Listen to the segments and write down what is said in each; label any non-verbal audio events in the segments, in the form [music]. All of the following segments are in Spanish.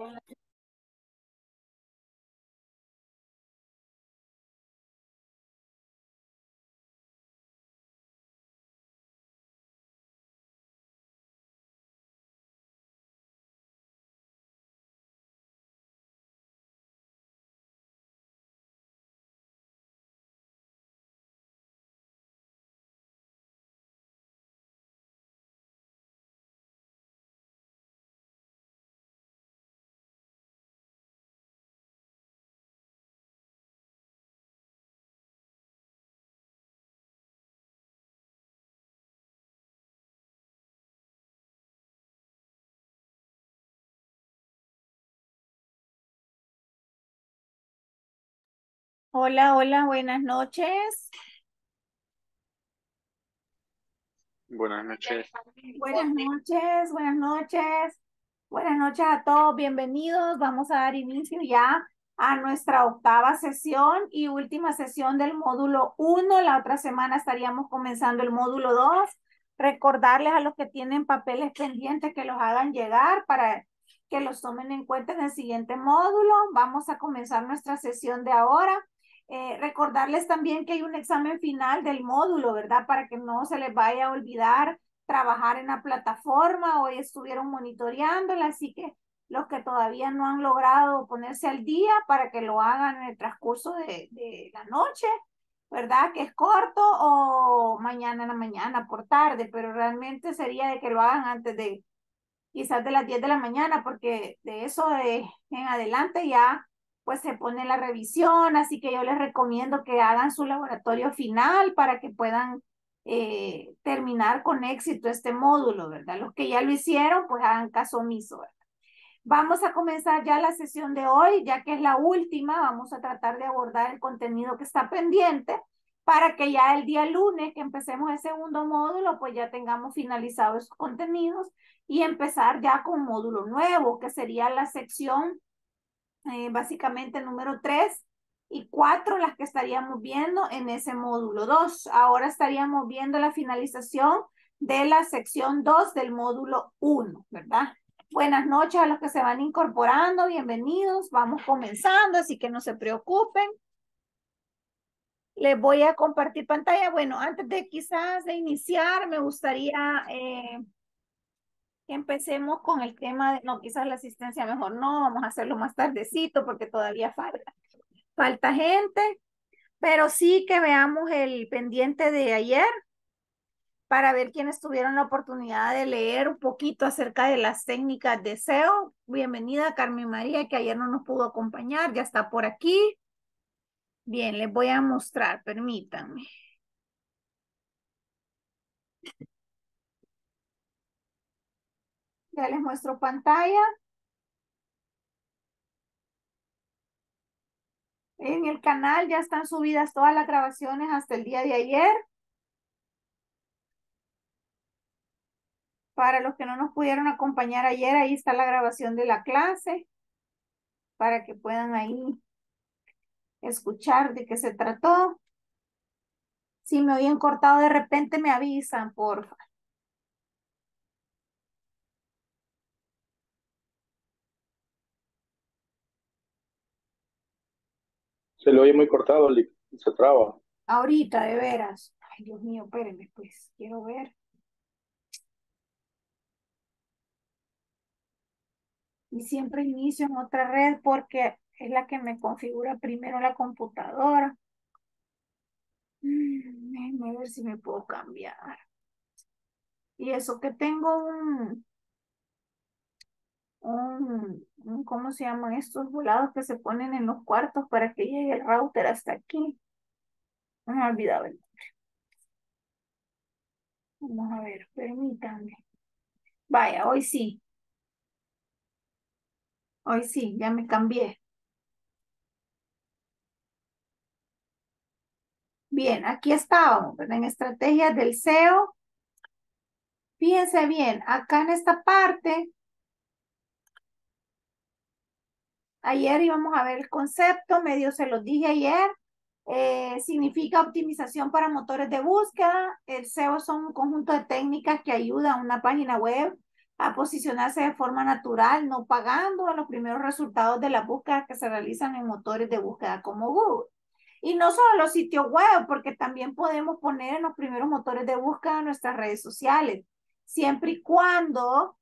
Going Hola, hola, buenas noches. Buenas noches. Buenas noches, buenas noches. Buenas noches a todos, bienvenidos. Vamos a dar inicio ya a nuestra octava sesión y última sesión del módulo 1. La otra semana estaríamos comenzando el módulo 2. Recordarles a los que tienen papeles pendientes que los hagan llegar para que los tomen en cuenta en el siguiente módulo. Vamos a comenzar nuestra sesión de ahora. Eh, recordarles también que hay un examen final del módulo, ¿verdad? Para que no se les vaya a olvidar trabajar en la plataforma. Hoy estuvieron monitoreándola, así que los que todavía no han logrado ponerse al día para que lo hagan en el transcurso de, de la noche, ¿verdad? Que es corto o mañana en la mañana por tarde, pero realmente sería de que lo hagan antes de quizás de las 10 de la mañana, porque de eso de, en adelante ya pues se pone la revisión, así que yo les recomiendo que hagan su laboratorio final para que puedan eh, terminar con éxito este módulo, ¿verdad? Los que ya lo hicieron, pues hagan caso omiso, ¿verdad? Vamos a comenzar ya la sesión de hoy, ya que es la última, vamos a tratar de abordar el contenido que está pendiente para que ya el día lunes que empecemos el segundo módulo, pues ya tengamos finalizados esos contenidos y empezar ya con módulo nuevo, que sería la sección eh, básicamente número 3 y 4 las que estaríamos viendo en ese módulo 2. Ahora estaríamos viendo la finalización de la sección 2 del módulo 1, ¿verdad? Buenas noches a los que se van incorporando, bienvenidos, vamos comenzando, así que no se preocupen. Les voy a compartir pantalla. Bueno, antes de quizás de iniciar, me gustaría eh, empecemos con el tema de, no, quizás la asistencia mejor no, vamos a hacerlo más tardecito porque todavía falta, falta gente, pero sí que veamos el pendiente de ayer para ver quiénes tuvieron la oportunidad de leer un poquito acerca de las técnicas de SEO. Bienvenida Carmen María, que ayer no nos pudo acompañar, ya está por aquí. Bien, les voy a mostrar, permítanme. Ya les muestro pantalla. En el canal ya están subidas todas las grabaciones hasta el día de ayer. Para los que no nos pudieron acompañar ayer, ahí está la grabación de la clase para que puedan ahí escuchar de qué se trató. Si me oyen cortado de repente, me avisan, por favor. lo oye muy cortado, se traba. Ahorita, de veras. Ay, Dios mío, espérenme, pues. Quiero ver. Y siempre inicio en otra red porque es la que me configura primero la computadora. Mm, déjenme ver si me puedo cambiar. Y eso que tengo un, un, ¿cómo se llaman estos volados que se ponen en los cuartos para que llegue el router hasta aquí? Me he olvidado el nombre. Vamos a ver, permítanme. Vaya, hoy sí. Hoy sí, ya me cambié. Bien, aquí estábamos, ¿verdad? En estrategias del SEO. Fíjense bien, acá en esta parte Ayer íbamos a ver el concepto, medio se los dije ayer. Eh, significa optimización para motores de búsqueda. El SEO son un conjunto de técnicas que ayuda a una página web a posicionarse de forma natural, no pagando a los primeros resultados de las búsquedas que se realizan en motores de búsqueda como Google. Y no solo los sitios web, porque también podemos poner en los primeros motores de búsqueda nuestras redes sociales, siempre y cuando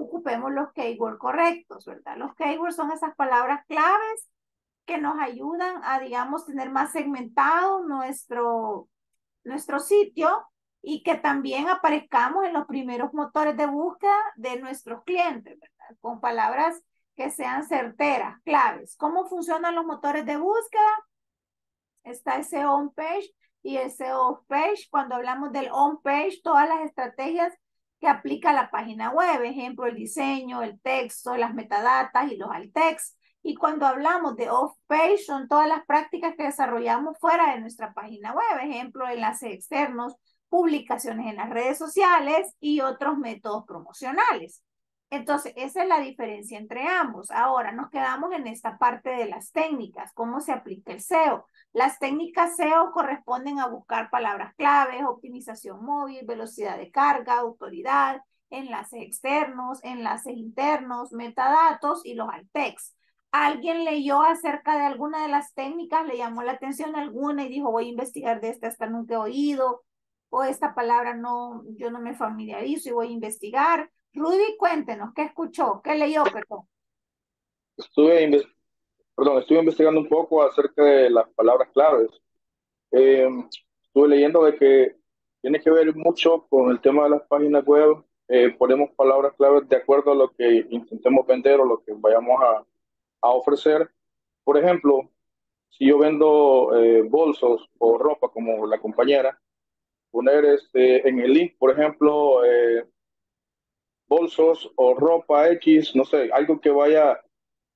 ocupemos los keywords correctos, ¿verdad? Los keywords son esas palabras claves que nos ayudan a, digamos, tener más segmentado nuestro, nuestro sitio y que también aparezcamos en los primeros motores de búsqueda de nuestros clientes, ¿verdad? Con palabras que sean certeras, claves. ¿Cómo funcionan los motores de búsqueda? Está ese homepage on page y ese off page. Cuando hablamos del on page, todas las estrategias que aplica a la página web, ejemplo, el diseño, el texto, las metadatas y los alt-text. Y cuando hablamos de off-page, son todas las prácticas que desarrollamos fuera de nuestra página web, ejemplo, enlaces externos, publicaciones en las redes sociales y otros métodos promocionales. Entonces, esa es la diferencia entre ambos. Ahora nos quedamos en esta parte de las técnicas, cómo se aplica el SEO. Las técnicas SEO corresponden a buscar palabras claves, optimización móvil, velocidad de carga, autoridad, enlaces externos, enlaces internos, metadatos y los alt-text. Alguien leyó acerca de alguna de las técnicas, le llamó la atención alguna y dijo, voy a investigar de esta, hasta nunca he oído, o esta palabra no, yo no me familiarizo y voy a investigar. Rudy, cuéntenos, ¿qué escuchó? ¿Qué leyó, perdón? Estuve perdón, estuve investigando un poco acerca de las palabras claves. Eh, estuve leyendo de que tiene que ver mucho con el tema de las páginas web. Eh, ponemos palabras claves de acuerdo a lo que intentemos vender o lo que vayamos a, ofrecer. Por ejemplo, si yo vendo eh, bolsos o ropa como la compañera, poner este, en el link, por ejemplo, bolsos o ropa X, no sé, algo que vaya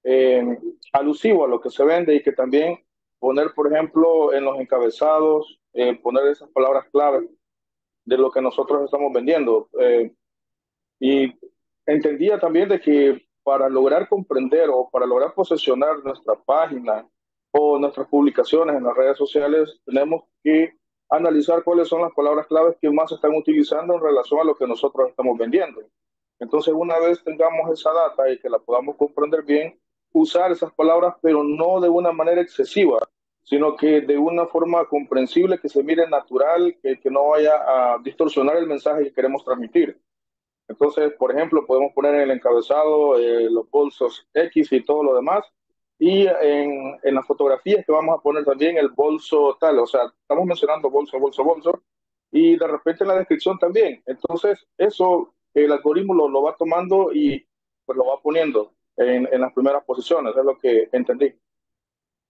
eh, alusivo a lo que se vende y que también poner, por ejemplo, en los encabezados, eh, poner esas palabras clave de lo que nosotros estamos vendiendo. Eh, y entendía también de que para lograr comprender o para lograr posesionar nuestra página o nuestras publicaciones en las redes sociales, tenemos que analizar cuáles son las palabras claves que más están utilizando en relación a lo que nosotros estamos vendiendo. Entonces, una vez tengamos esa data y que la podamos comprender bien, usar esas palabras, pero no de una manera excesiva, sino que de una forma comprensible, que se mire natural, que, que no vaya a distorsionar el mensaje que queremos transmitir. Entonces, por ejemplo, podemos poner en el encabezado eh, los bolsos X y todo lo demás. Y en, en las fotografías que vamos a poner también el bolso tal, o sea, estamos mencionando bolso, bolso, bolso, y de repente en la descripción también. Entonces, eso el algoritmo lo, lo va tomando y pues lo va poniendo en, en las primeras posiciones, es lo que entendí.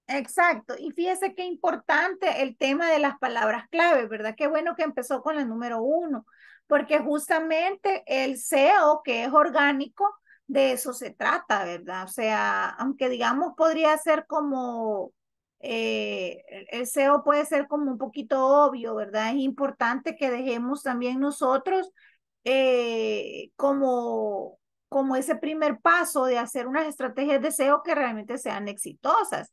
Exacto, y fíjese qué importante el tema de las palabras clave, ¿verdad? Qué bueno que empezó con la número uno, porque justamente el SEO, que es orgánico, de eso se trata, ¿verdad? O sea, aunque digamos podría ser como, eh, el SEO puede ser como un poquito obvio, ¿verdad? Es importante que dejemos también nosotros eh, como como ese primer paso de hacer unas estrategias de SEO que realmente sean exitosas,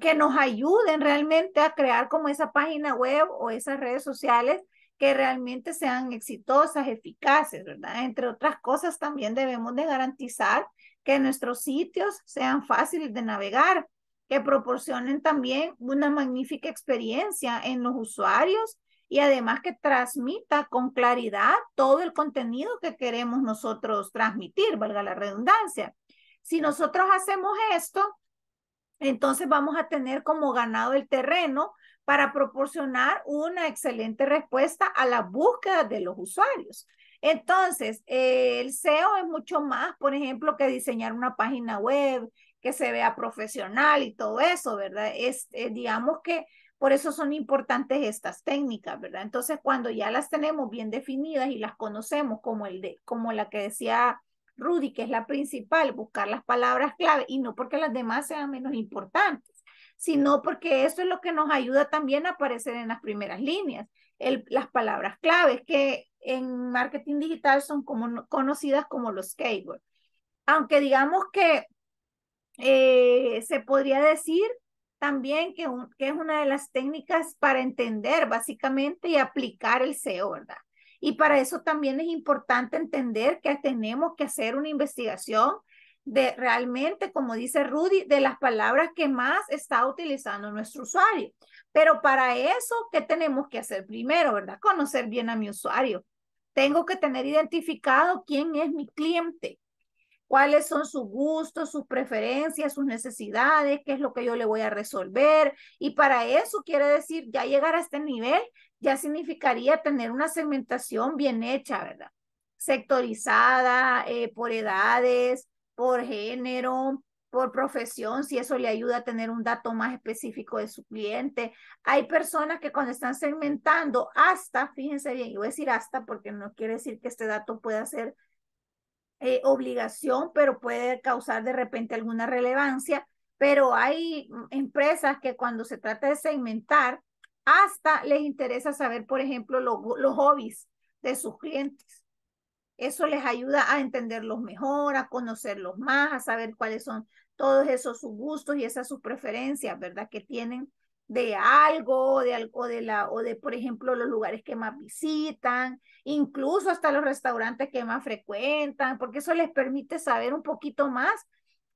que nos ayuden realmente a crear como esa página web o esas redes sociales que realmente sean exitosas, eficaces, ¿verdad? Entre otras cosas, también debemos de garantizar que nuestros sitios sean fáciles de navegar, que proporcionen también una magnífica experiencia en los usuarios y además que transmita con claridad todo el contenido que queremos nosotros transmitir, valga la redundancia. Si nosotros hacemos esto, entonces vamos a tener como ganado el terreno para proporcionar una excelente respuesta a la búsqueda de los usuarios. Entonces, eh, el SEO es mucho más, por ejemplo, que diseñar una página web que se vea profesional y todo eso, ¿verdad? Es, eh, digamos que por eso son importantes estas técnicas, ¿verdad? Entonces, cuando ya las tenemos bien definidas y las conocemos, como, el de, como la que decía Rudy, que es la principal, buscar las palabras clave, y no porque las demás sean menos importantes, sino porque eso es lo que nos ayuda también a aparecer en las primeras líneas, el, las palabras claves, que en marketing digital son como, conocidas como los keywords. Aunque digamos que eh, se podría decir también que, es una de las técnicas para entender básicamente y aplicar el SEO, ¿verdad? Y para eso también es importante entender que tenemos que hacer una investigación de realmente, como dice Rudy, de las palabras que más está utilizando nuestro usuario. Pero para eso, ¿qué tenemos que hacer primero, verdad? Conocer bien a mi usuario. Tengo que tener identificado quién es mi cliente, cuáles son sus gustos, sus preferencias, sus necesidades, qué es lo que yo le voy a resolver. Y para eso quiere decir, ya llegar a este nivel ya significaría tener una segmentación bien hecha, ¿verdad? Sectorizada eh, por edades, por género, por profesión, si eso le ayuda a tener un dato más específico de su cliente. Hay personas que cuando están segmentando hasta, fíjense bien, yo voy a decir hasta porque no quiere decir que este dato pueda ser eh, obligación, pero puede causar de repente alguna relevancia. Pero hay empresas que cuando se trata de segmentar, hasta les interesa saber, por ejemplo, los hobbies de sus clientes. Eso les ayuda a entenderlos mejor, a conocerlos más, a saber cuáles son todos esos sus gustos y esas sus preferencias, ¿verdad? Que tienen de algo, de algo de la, o de, por ejemplo, los lugares que más visitan, incluso hasta los restaurantes que más frecuentan, porque eso les permite saber un poquito más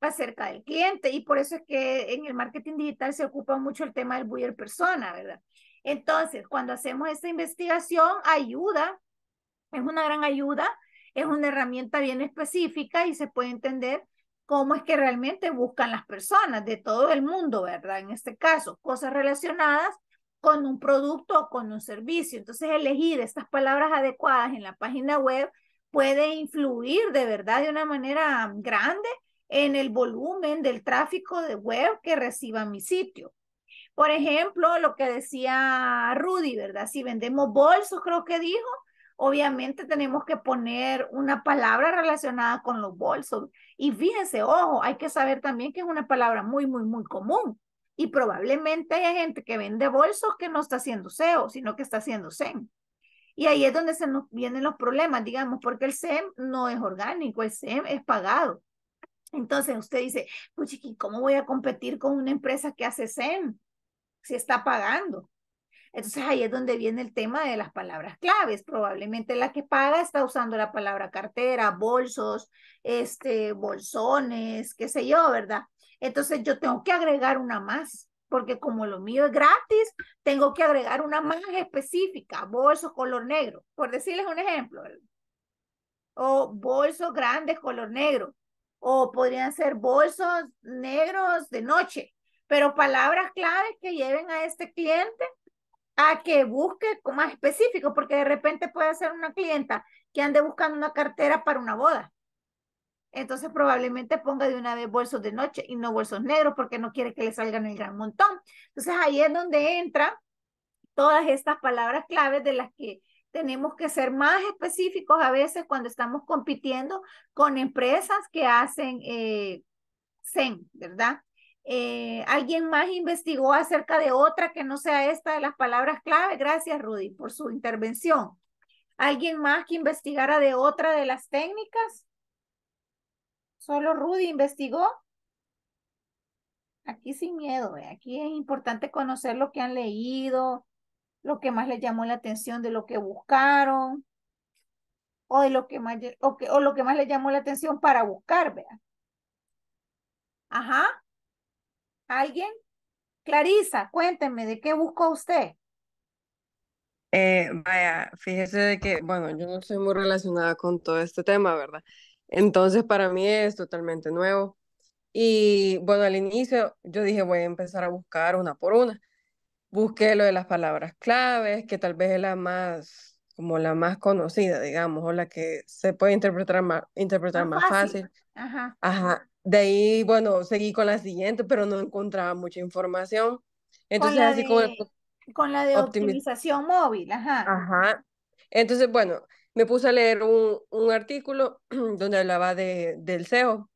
acerca del cliente y por eso es que en el marketing digital se ocupa mucho el tema del buyer persona, ¿verdad? Entonces, cuando hacemos esta investigación, ayuda, es una gran ayuda, es una herramienta bien específica y se puede entender cómo es que realmente buscan las personas de todo el mundo, ¿verdad? En este caso, cosas relacionadas con un producto o con un servicio. Entonces, elegir estas palabras adecuadas en la página web puede influir de verdad de una manera grande en el volumen del tráfico de web que reciba mi sitio. Por ejemplo, lo que decía Rudy, ¿verdad? Si vendemos bolsos, creo que dijo, obviamente tenemos que poner una palabra relacionada con los bolsos. Y fíjense, ojo, hay que saber también que es una palabra muy, muy, muy común. Y probablemente hay gente que vende bolsos que no está haciendo SEO, sino que está haciendo SEM. Y ahí es donde se nos vienen los problemas, digamos, porque el SEM no es orgánico, el SEM es pagado. Entonces usted dice, pues ¿cómo voy a competir con una empresa que hace SEM? Si está pagando. Entonces ahí es donde viene el tema de las palabras claves. Probablemente la que paga está usando la palabra cartera, bolsos, este, bolsones, qué sé yo, ¿verdad? Entonces yo tengo que agregar una más, porque como lo mío es gratis, tengo que agregar una más específica, bolso color negro, por decirles un ejemplo. O bolso grande color negro, o podrían ser bolsos negros de noche, pero palabras claves que lleven a este cliente a que busque más específico, porque de repente puede ser una clienta que ande buscando una cartera para una boda. Entonces probablemente ponga de una vez bolsos de noche y no bolsos negros porque no quiere que le salgan el gran montón. Entonces ahí es donde entran todas estas palabras claves de las que tenemos que ser más específicos a veces cuando estamos compitiendo con empresas que hacen eh, zen ¿verdad? Eh, ¿Alguien más investigó acerca de otra que no sea esta de las palabras clave? Gracias, Rudy, por su intervención. ¿Alguien más que investigara de otra de las técnicas? ¿Solo Rudy investigó? Aquí sin miedo, eh. aquí es importante conocer lo que han leído, lo que más le llamó la atención de lo que buscaron, o, lo, que más, o, lo que más les llamó la atención para buscar, vea. Ajá, ¿Alguien? Clarisa, cuénteme, ¿de qué buscó usted? Eh, vaya, fíjese de que, bueno, yo no soy muy relacionada con todo este tema, ¿verdad? Entonces, para mí es totalmente nuevo. Y bueno, al inicio yo dije, voy a empezar a buscar una por una. Busqué lo de las palabras claves, que tal vez es la más, como la más conocida, digamos, o la que se puede interpretar más, interpretar más, fácil. fácil. Ajá. Ajá de ahí, bueno, seguí con la siguiente, pero no encontraba mucha información. Entonces, así como... con la de optimización móvil, ajá. Ajá. Entonces, bueno, me puse a leer un, un artículo [clears throat] donde hablaba de, del SEO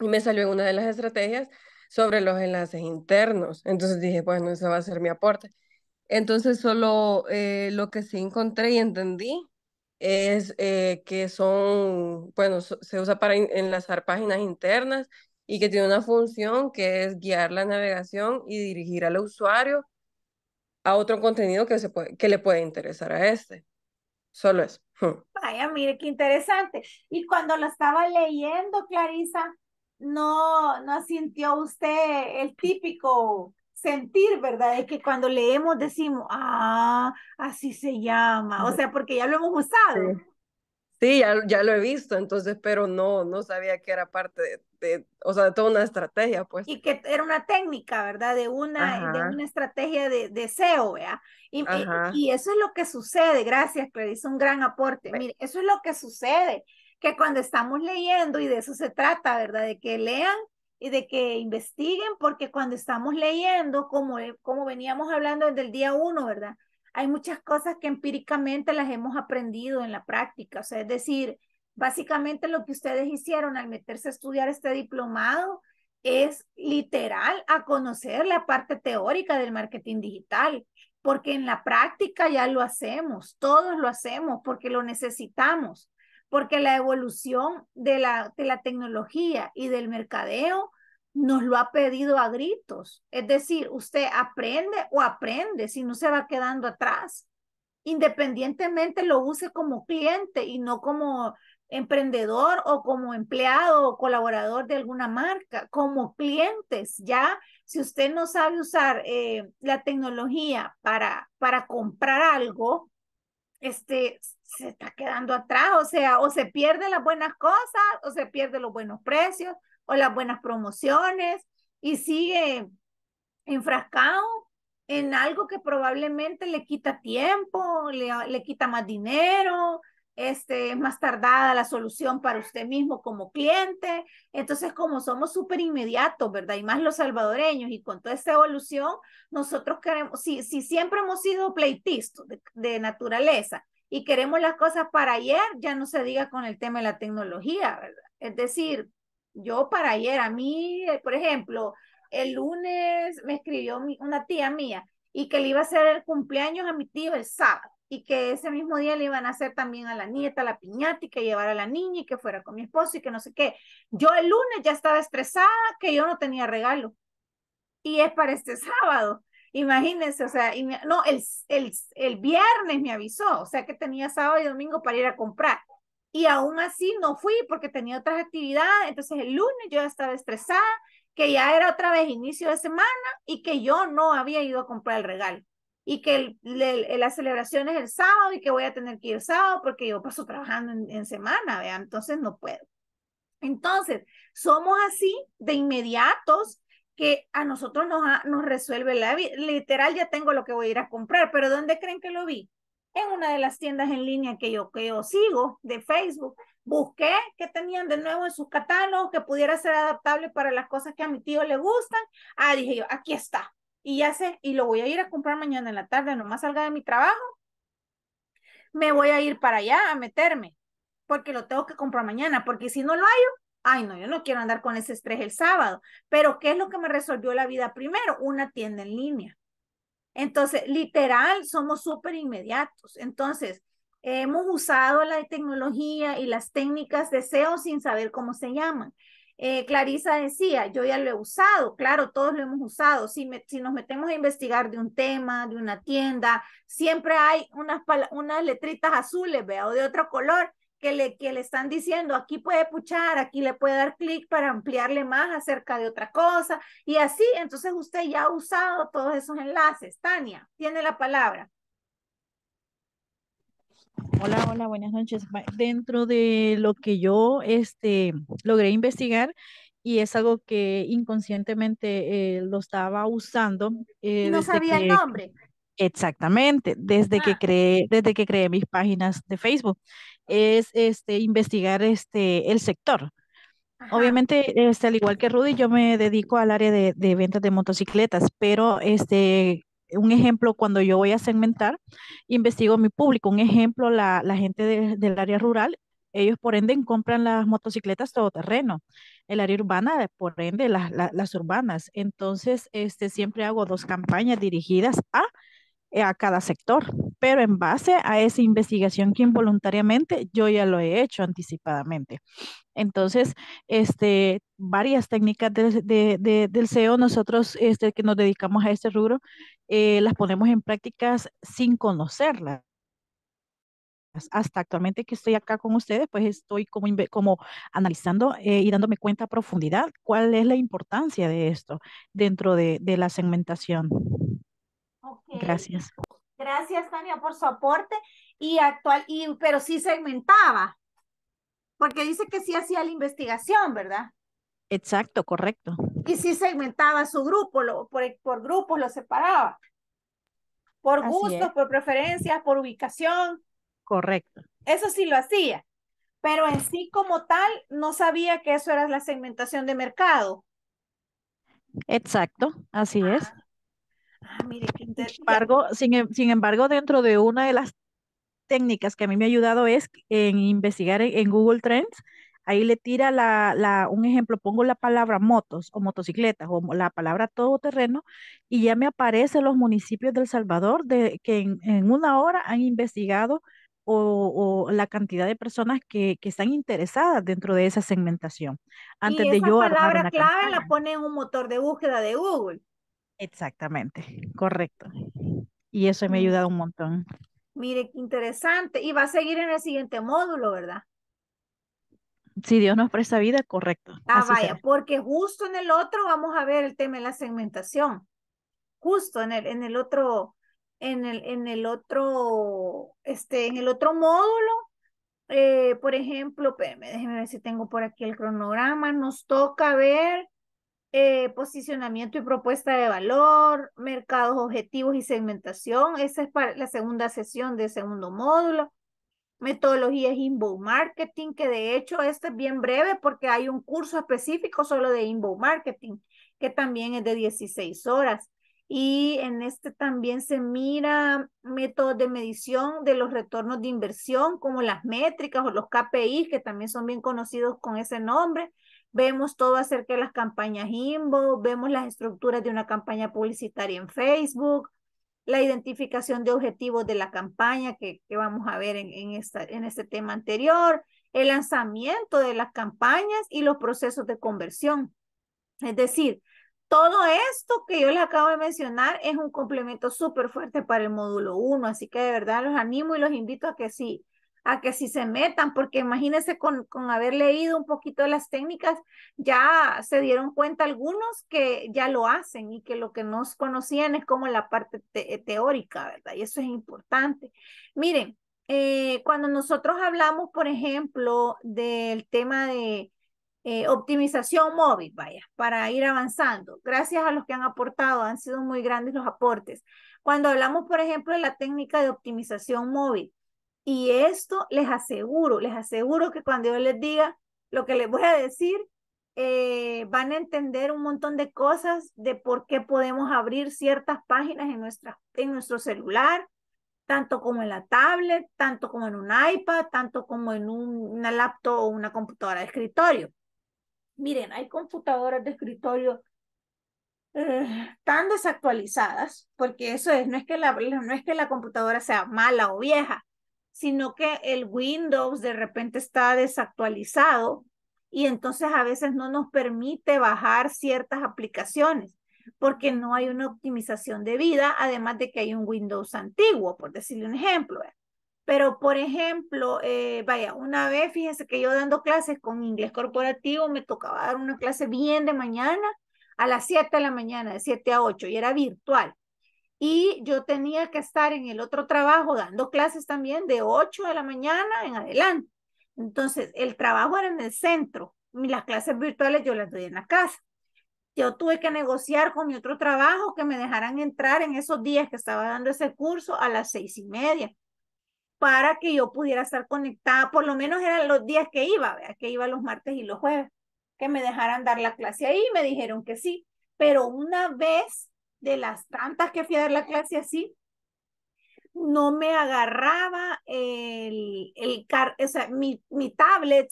y me salió en una de las estrategias sobre los enlaces internos. Entonces dije, bueno, eso va a ser mi aporte. Entonces, solo eh, lo que sí encontré y entendí es eh, que son, bueno, se usa para enlazar páginas internas y que tiene una función que es guiar la navegación y dirigir al usuario a otro contenido que, se puede, que le puede interesar a este. Solo eso. Hmm. Vaya, mire qué interesante. Y cuando lo estaba leyendo, Clarisa, no, no sintió usted el típico sentir, ¿verdad? Es que cuando leemos decimos, ah, así se llama, o sea, porque ya lo hemos usado. Sí. ya, lo he visto, entonces, pero no, no sabía que era parte de, o sea, de toda una estrategia, pues. Y que era una técnica, ¿verdad? De una, de una estrategia de, deseo, ¿verdad? Y, y, eso es lo que sucede, gracias, pero es un gran aporte. Mire, eso es lo que sucede, que cuando estamos leyendo, y de eso se trata, ¿verdad? De que lean y de que investiguen, porque cuando estamos leyendo, como, eh, como veníamos hablando desde el día uno, ¿verdad? Hay muchas cosas que empíricamente las hemos aprendido en la práctica, o sea, es decir, básicamente lo que ustedes hicieron al meterse a estudiar este diplomado es literal a conocer la parte teórica del marketing digital, porque en la práctica ya lo hacemos, todos lo hacemos porque lo necesitamos porque la evolución de la, de la tecnología y del mercadeo nos lo ha pedido a gritos. Es decir, usted aprende o aprende, si no se va quedando atrás, independientemente lo use como cliente y no como emprendedor o como empleado o colaborador de alguna marca, como clientes, ya si usted no sabe usar eh, la tecnología para, para comprar algo, este, se está quedando atrás, o sea, o se pierde las buenas cosas, o se pierde los buenos precios, o las buenas promociones, y sigue enfrascado en algo que probablemente le quita tiempo, le, le quita más dinero, este, más tardada la solución para usted mismo como cliente. Entonces, como somos súper inmediatos, ¿verdad? Y más los salvadoreños y con toda esta evolución, nosotros queremos, si, siempre hemos sido pleitistas de, naturaleza y queremos las cosas para ayer, ya no se diga con el tema de la tecnología, ¿verdad? Es decir, yo para ayer, a mí, eh, por ejemplo, el lunes me escribió una tía mía y que le iba a hacer el cumpleaños a mi tío el sábado y que ese mismo día le iban a hacer también a la nieta la piñata y que llevara a la niña y que fuera con mi esposo y que no sé qué. Yo el lunes ya estaba estresada que yo no tenía regalo. Y es para este [laughs] sábado. Imagínense, o sea, no, el, el, el viernes me avisó, o sea que tenía sábado y domingo para ir a comprar. Y aún así no fui porque tenía otras actividades, entonces el lunes yo ya estaba estresada, que ya era otra vez inicio de semana y que yo no había ido a comprar el regalo y que el, eh, la celebración es el sábado y que voy a tener que ir el sábado porque yo paso trabajando en, semana, ¿vea? entonces no puedo. Entonces, somos así de inmediatos que a nosotros nos, nos resuelve la vida. Literal, ya tengo lo que voy a ir a comprar, pero ¿dónde creen que lo vi? En una de las tiendas en línea que yo, que sigo de Facebook. Busqué que tenían de nuevo en sus catálogos que pudiera ser adaptable para las cosas que a mi tío le gustan. Ah, dije yo, aquí está y ya sé, y lo voy a ir a comprar mañana en la tarde, nomás salga de mi trabajo, me voy a ir para allá a meterme, porque lo tengo que comprar mañana, porque si no lo hallo, ay no, yo no quiero andar con ese estrés el sábado, pero ¿qué es lo que me resolvió la vida primero? Una tienda en línea. Entonces, literal, somos súper inmediatos. Entonces, hemos usado la tecnología y las técnicas de SEO sin saber cómo se llaman. Eh, Clarisa decía, yo ya lo he usado, claro, todos lo hemos usado. Si, si nos metemos a investigar de un tema, de una tienda, siempre hay unas, unas letritas azules, veo o de otro color, que le, que le están diciendo, aquí puede puchar, aquí le puede dar clic para ampliarle más acerca de otra cosa, y así, entonces usted ya ha usado todos esos enlaces. Tania, tiene la palabra. Hola, hola, buenas noches. Dentro de lo que yo este, logré investigar, y es algo que inconscientemente eh, lo estaba usando. Eh, no sabía el nombre. Exactamente, desde que ah. creé, desde que creé mis páginas de Facebook, es este investigar este el sector. Obviamente, este, al igual que Rudy, yo me dedico al área de, de ventas de motocicletas, pero este un ejemplo, cuando yo voy a segmentar, investigo mi público. Un ejemplo, la, gente del área rural, ellos por ende compran las motocicletas todoterreno. El área urbana, por ende, las, las urbanas. Entonces, este, siempre hago dos campañas dirigidas a eh, a cada sector, pero en base a esa investigación que involuntariamente yo ya lo he hecho anticipadamente. Entonces, este, varias técnicas del SEO, e nosotros este, que nos dedicamos a este rubro, eh, las ponemos en prácticas sin conocerlas hasta actualmente que estoy acá con ustedes, pues estoy como, como analizando eh, y dándome cuenta a profundidad cuál es la importancia de esto dentro de, de la segmentación. Gracias. Gracias, Tania, por su aporte. Y actual, y, pero sí segmentaba. Porque dice que sí hacía la investigación, ¿verdad? Exacto, correcto. Y sí segmentaba su grupo, lo, por, por grupos lo separaba. Por gusto, gustos, por preferencias, por ubicación. Correcto. Eso sí lo hacía. Pero en sí como tal, no sabía que eso era la segmentación de mercado. Exacto, así es. Ah, sin embargo, em, sin, embargo, dentro de una de las técnicas que a mí me ha ayudado es en investigar en, Google Trends, ahí le tira la, un ejemplo, pongo la palabra motos o motocicletas o la palabra todoterreno y ya me aparecen los municipios del Salvador de, que en, una hora han investigado o, la cantidad de personas que, están interesadas dentro de esa segmentación. Antes de yo palabra clave la pone en un motor de búsqueda de Google. Exactamente, correcto. Y eso me ha mm. ayudado un montón. Mire, qué interesante. Y va a seguir en el siguiente módulo, ¿verdad? Si Dios nos presta vida, correcto. Ah, vaya, porque justo en el otro vamos a ver el tema de la segmentación. Justo en el, en el otro, en el, en el otro, este, en el otro módulo, eh, por ejemplo, déjenme ver si tengo por aquí el cronograma, nos toca ver eh, posicionamiento y propuesta de valor, mercados objetivos y segmentación. Esa es para la segunda sesión del segundo módulo. Metodologías inbound marketing, que de hecho este es bien breve porque hay un curso específico solo de inbound marketing, que también es de 16 horas. Y en este también se mira métodos de medición de los retornos de inversión, como las métricas o los KPIs, que también son bien conocidos con ese nombre vemos todo acerca de las campañas Invo, vemos las estructuras de una campaña publicitaria en Facebook, la identificación de objetivos de la campaña que, vamos a ver en, esta, en este tema anterior, el lanzamiento de las campañas y los procesos de conversión. Es decir, todo esto que yo les acabo de mencionar es un complemento súper fuerte para el módulo 1, así que de verdad los animo y los invito a que sí a que si se metan, porque imagínense con, haber leído un poquito de las técnicas, ya se dieron cuenta algunos que ya lo hacen y que lo que no conocían es como la parte teórica, ¿verdad? Y eso es importante. Miren, eh, cuando nosotros hablamos, por ejemplo, del tema de eh, optimización móvil, vaya, para ir avanzando, gracias a los que han aportado, han sido muy grandes los aportes. Cuando hablamos, por ejemplo, de la técnica de optimización móvil, y esto les aseguro, les aseguro que cuando yo les diga lo que les voy a decir, eh, van a entender un montón de cosas de por qué podemos abrir ciertas páginas en, en nuestro celular, tanto como en la tablet, tanto como en un iPad, tanto como en una laptop o una computadora de escritorio. Miren, hay computadoras de escritorio eh, tan desactualizadas, porque eso es, no es, que la, no es que la computadora sea mala o vieja, sino que el Windows de repente está desactualizado y entonces a veces no nos permite bajar ciertas aplicaciones porque no hay una optimización de vida, además de que hay un Windows antiguo, por decirle un ejemplo. ¿eh? Pero, por ejemplo, eh, vaya, una vez, fíjense que yo dando clases con inglés corporativo, me tocaba dar una clase bien de mañana, a las 7 de la mañana, de 7 a 8, y era virtual y yo tenía que estar en el otro trabajo dando clases también de 8 de la mañana en adelante. Entonces, el trabajo era en el centro y las clases virtuales yo las doy en la casa. Yo tuve que negociar con mi otro trabajo que me dejaran entrar en esos días que estaba dando ese curso a las seis y media para que yo pudiera estar conectada, por lo menos eran los días que iba, que iba los martes y los jueves, que me dejaran dar la clase ahí, me dijeron que sí, pero una vez de las tantas que fui a dar la clase así, no me agarraba el, el car o sea, mi, mi tablet,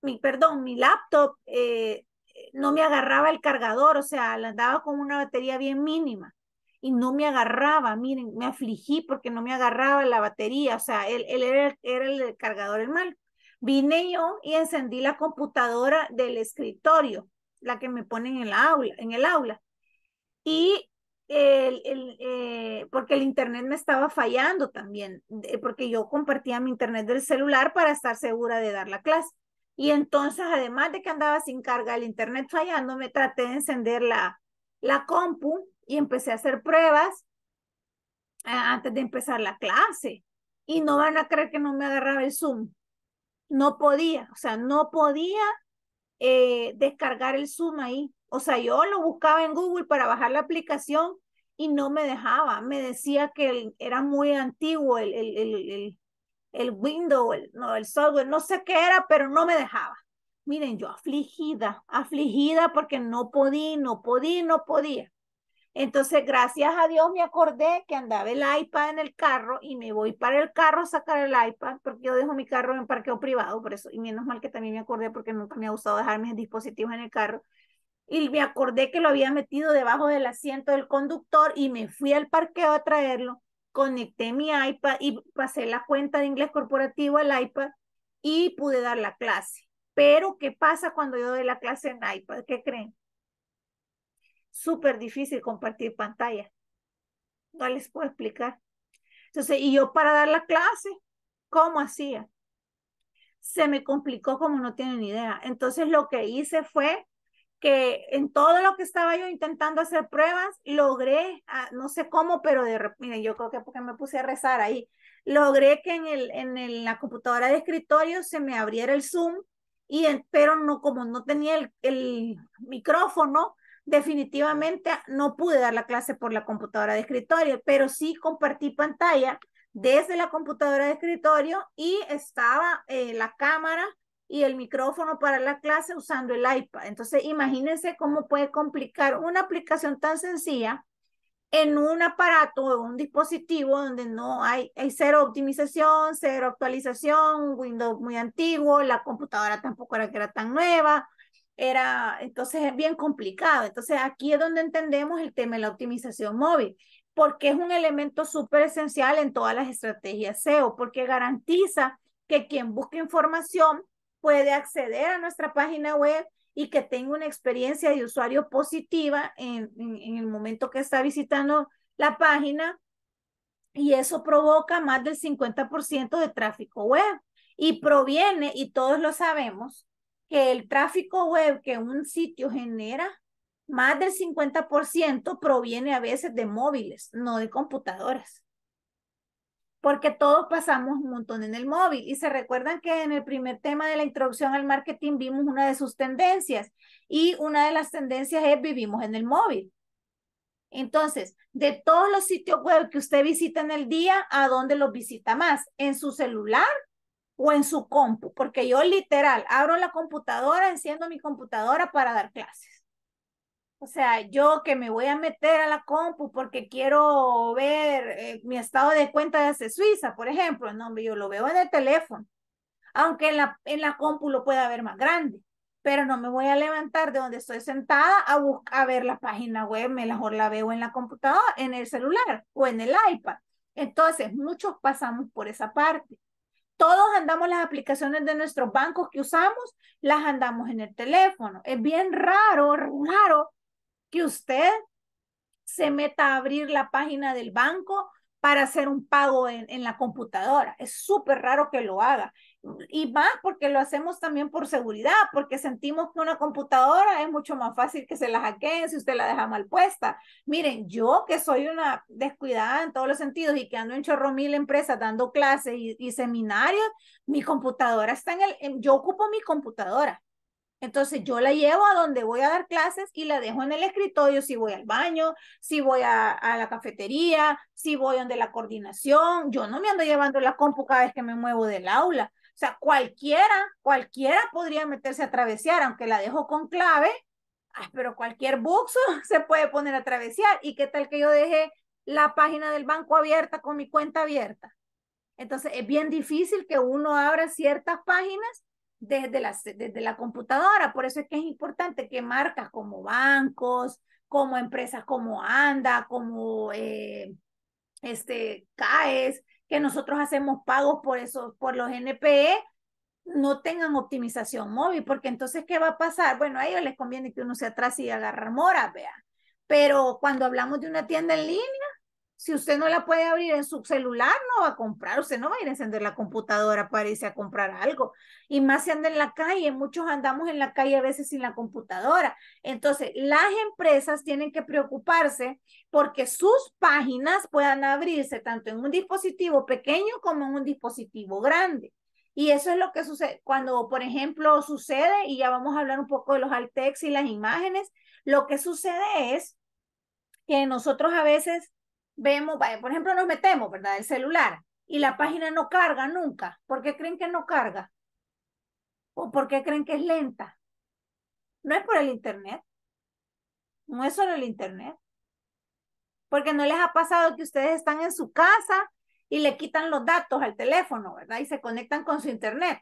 mi, perdón, mi laptop, eh, no me agarraba el cargador, o sea, andaba con una batería bien mínima y no me agarraba, miren, me afligí porque no me agarraba la batería, o sea, él, él era, el cargador el mal. Vine yo y encendí la computadora del escritorio, la que me ponen en, la aula, en el aula. Y eh, porque el internet me estaba fallando también, eh, porque yo compartía mi internet del celular para estar segura de dar la clase. Y entonces, además de que andaba sin carga el internet fallando, me traté de encender la, la compu y empecé a hacer pruebas eh, antes de empezar la clase. Y no van a creer que no me agarraba el Zoom. No podía, o sea, no podía descargar el Zoom ahí o sea, yo lo buscaba en Google para bajar la aplicación y no me dejaba. Me decía que era muy antiguo el, el, el, el, Windows, el, no, el software, no sé qué era, pero no me dejaba. Miren, yo afligida, afligida porque no podía, no podía, no podía. Entonces, gracias a Dios me acordé que andaba el iPad en el carro y me voy para el carro a sacar el iPad porque yo dejo mi carro en parqueo privado, por eso, y menos mal que también me acordé porque nunca me ha gustado dejar mis dispositivos en el carro y me acordé que lo había metido debajo del asiento del conductor y me fui al parqueo a traerlo, conecté mi iPad y pasé la cuenta de inglés corporativo al iPad y pude dar la clase. Pero, ¿qué pasa cuando yo doy la clase en iPad? ¿Qué creen? Súper difícil compartir pantalla. No les puedo explicar. Entonces, y yo para dar la clase, ¿cómo hacía? Se me complicó como no tienen idea. Entonces, lo que hice fue que en todo lo que estaba yo intentando hacer pruebas, logré, ah, no sé cómo, pero de yo creo que porque me puse a rezar ahí, logré que en, el, en la computadora de escritorio se me abriera el Zoom, y pero no, como no tenía el, micrófono, definitivamente no pude dar la clase por la computadora de escritorio, pero sí compartí pantalla desde la computadora de escritorio y estaba eh, la cámara y el micrófono para la clase usando el iPad. Entonces, imagínense cómo puede complicar una aplicación tan sencilla en un aparato o un dispositivo donde no hay, hay cero optimización, cero actualización, Windows muy antiguo, la computadora tampoco era que era tan nueva, era, entonces es bien complicado. Entonces aquí es donde entendemos el tema de la optimización móvil, porque es un elemento súper esencial en todas las estrategias SEO, porque garantiza que quien busca información puede acceder a nuestra página web y que tenga una experiencia de usuario positiva en, en, el momento que está visitando la página y eso provoca más del 50% de tráfico web y proviene, y todos lo sabemos, que el tráfico web que un sitio genera, más del 50% proviene a veces de móviles, no de computadoras porque todos pasamos un montón en el móvil. Y se recuerdan que en el primer tema de la introducción al marketing vimos una de sus tendencias y una de las tendencias es vivimos en el móvil. Entonces, de todos los sitios web que usted visita en el día, ¿a dónde los visita más? ¿En su celular o en su compu? Porque yo literal abro la computadora, enciendo mi computadora para dar clases. O sea, yo que me voy a meter a la compu porque quiero ver eh, mi estado de cuenta desde Suiza, por ejemplo, no, yo lo veo en el teléfono, aunque en la, en la compu lo pueda ver más grande, pero no me voy a levantar de donde estoy sentada a, a ver la página web, mejor la veo en la computadora, en el celular o en el iPad. Entonces, muchos pasamos por esa parte. Todos andamos las aplicaciones de nuestros bancos que usamos, las andamos en el teléfono. Es bien raro, raro que usted se meta a abrir la página del banco para hacer un pago en, la computadora. Es súper raro que lo haga. Y más porque lo hacemos también por seguridad, porque sentimos que una computadora es mucho más fácil que se la hackeen si usted la deja mal puesta. Miren, yo que soy una descuidada en todos los sentidos y que ando en chorro mil empresas dando clases y seminarios, mi computadora está en el, yo ocupo mi computadora entonces yo la llevo a donde voy a dar clases y la dejo en el escritorio si voy al baño, si voy a, la cafetería, si voy donde la coordinación. Yo no me ando llevando la compu cada vez que me muevo del aula. O sea, cualquiera, cualquiera podría meterse a travesear, aunque la dejo con clave, pero cualquier buxo [laughs] se puede poner a travesear. ¿Y qué tal que yo deje la página del banco abierta con mi cuenta abierta? Entonces es bien difícil que uno abra ciertas páginas desde la, desde la computadora. Por eso es que es importante que marcas como bancos, como empresas como ANDA, como eh, este, CAES, que nosotros hacemos pagos por, eso, por los NPE, no tengan optimización móvil, porque entonces, ¿qué va a pasar? Bueno, a ellos les conviene que uno se atrase y agarrar mora, vea. Pero cuando hablamos de una tienda en línea, si usted no la puede abrir en su celular, no va a comprar, usted no va a ir a encender la computadora para irse a comprar algo. Y más si anda en la calle, muchos andamos en la calle a veces sin la computadora. Entonces, las empresas tienen que preocuparse porque sus páginas puedan abrirse tanto en un dispositivo pequeño como en un dispositivo grande. Y eso es lo que sucede cuando, por ejemplo, sucede, y ya vamos a hablar un poco de los alt text y las imágenes, lo que sucede es que nosotros a veces vemos, por ejemplo, nos metemos, ¿verdad? El celular y la página no carga nunca. ¿Por qué creen que no carga? ¿O por qué creen que es lenta? No es por el Internet. No es solo el Internet. Porque no les ha pasado que ustedes están en su casa y le quitan los datos al teléfono, ¿verdad? Y se conectan con su Internet.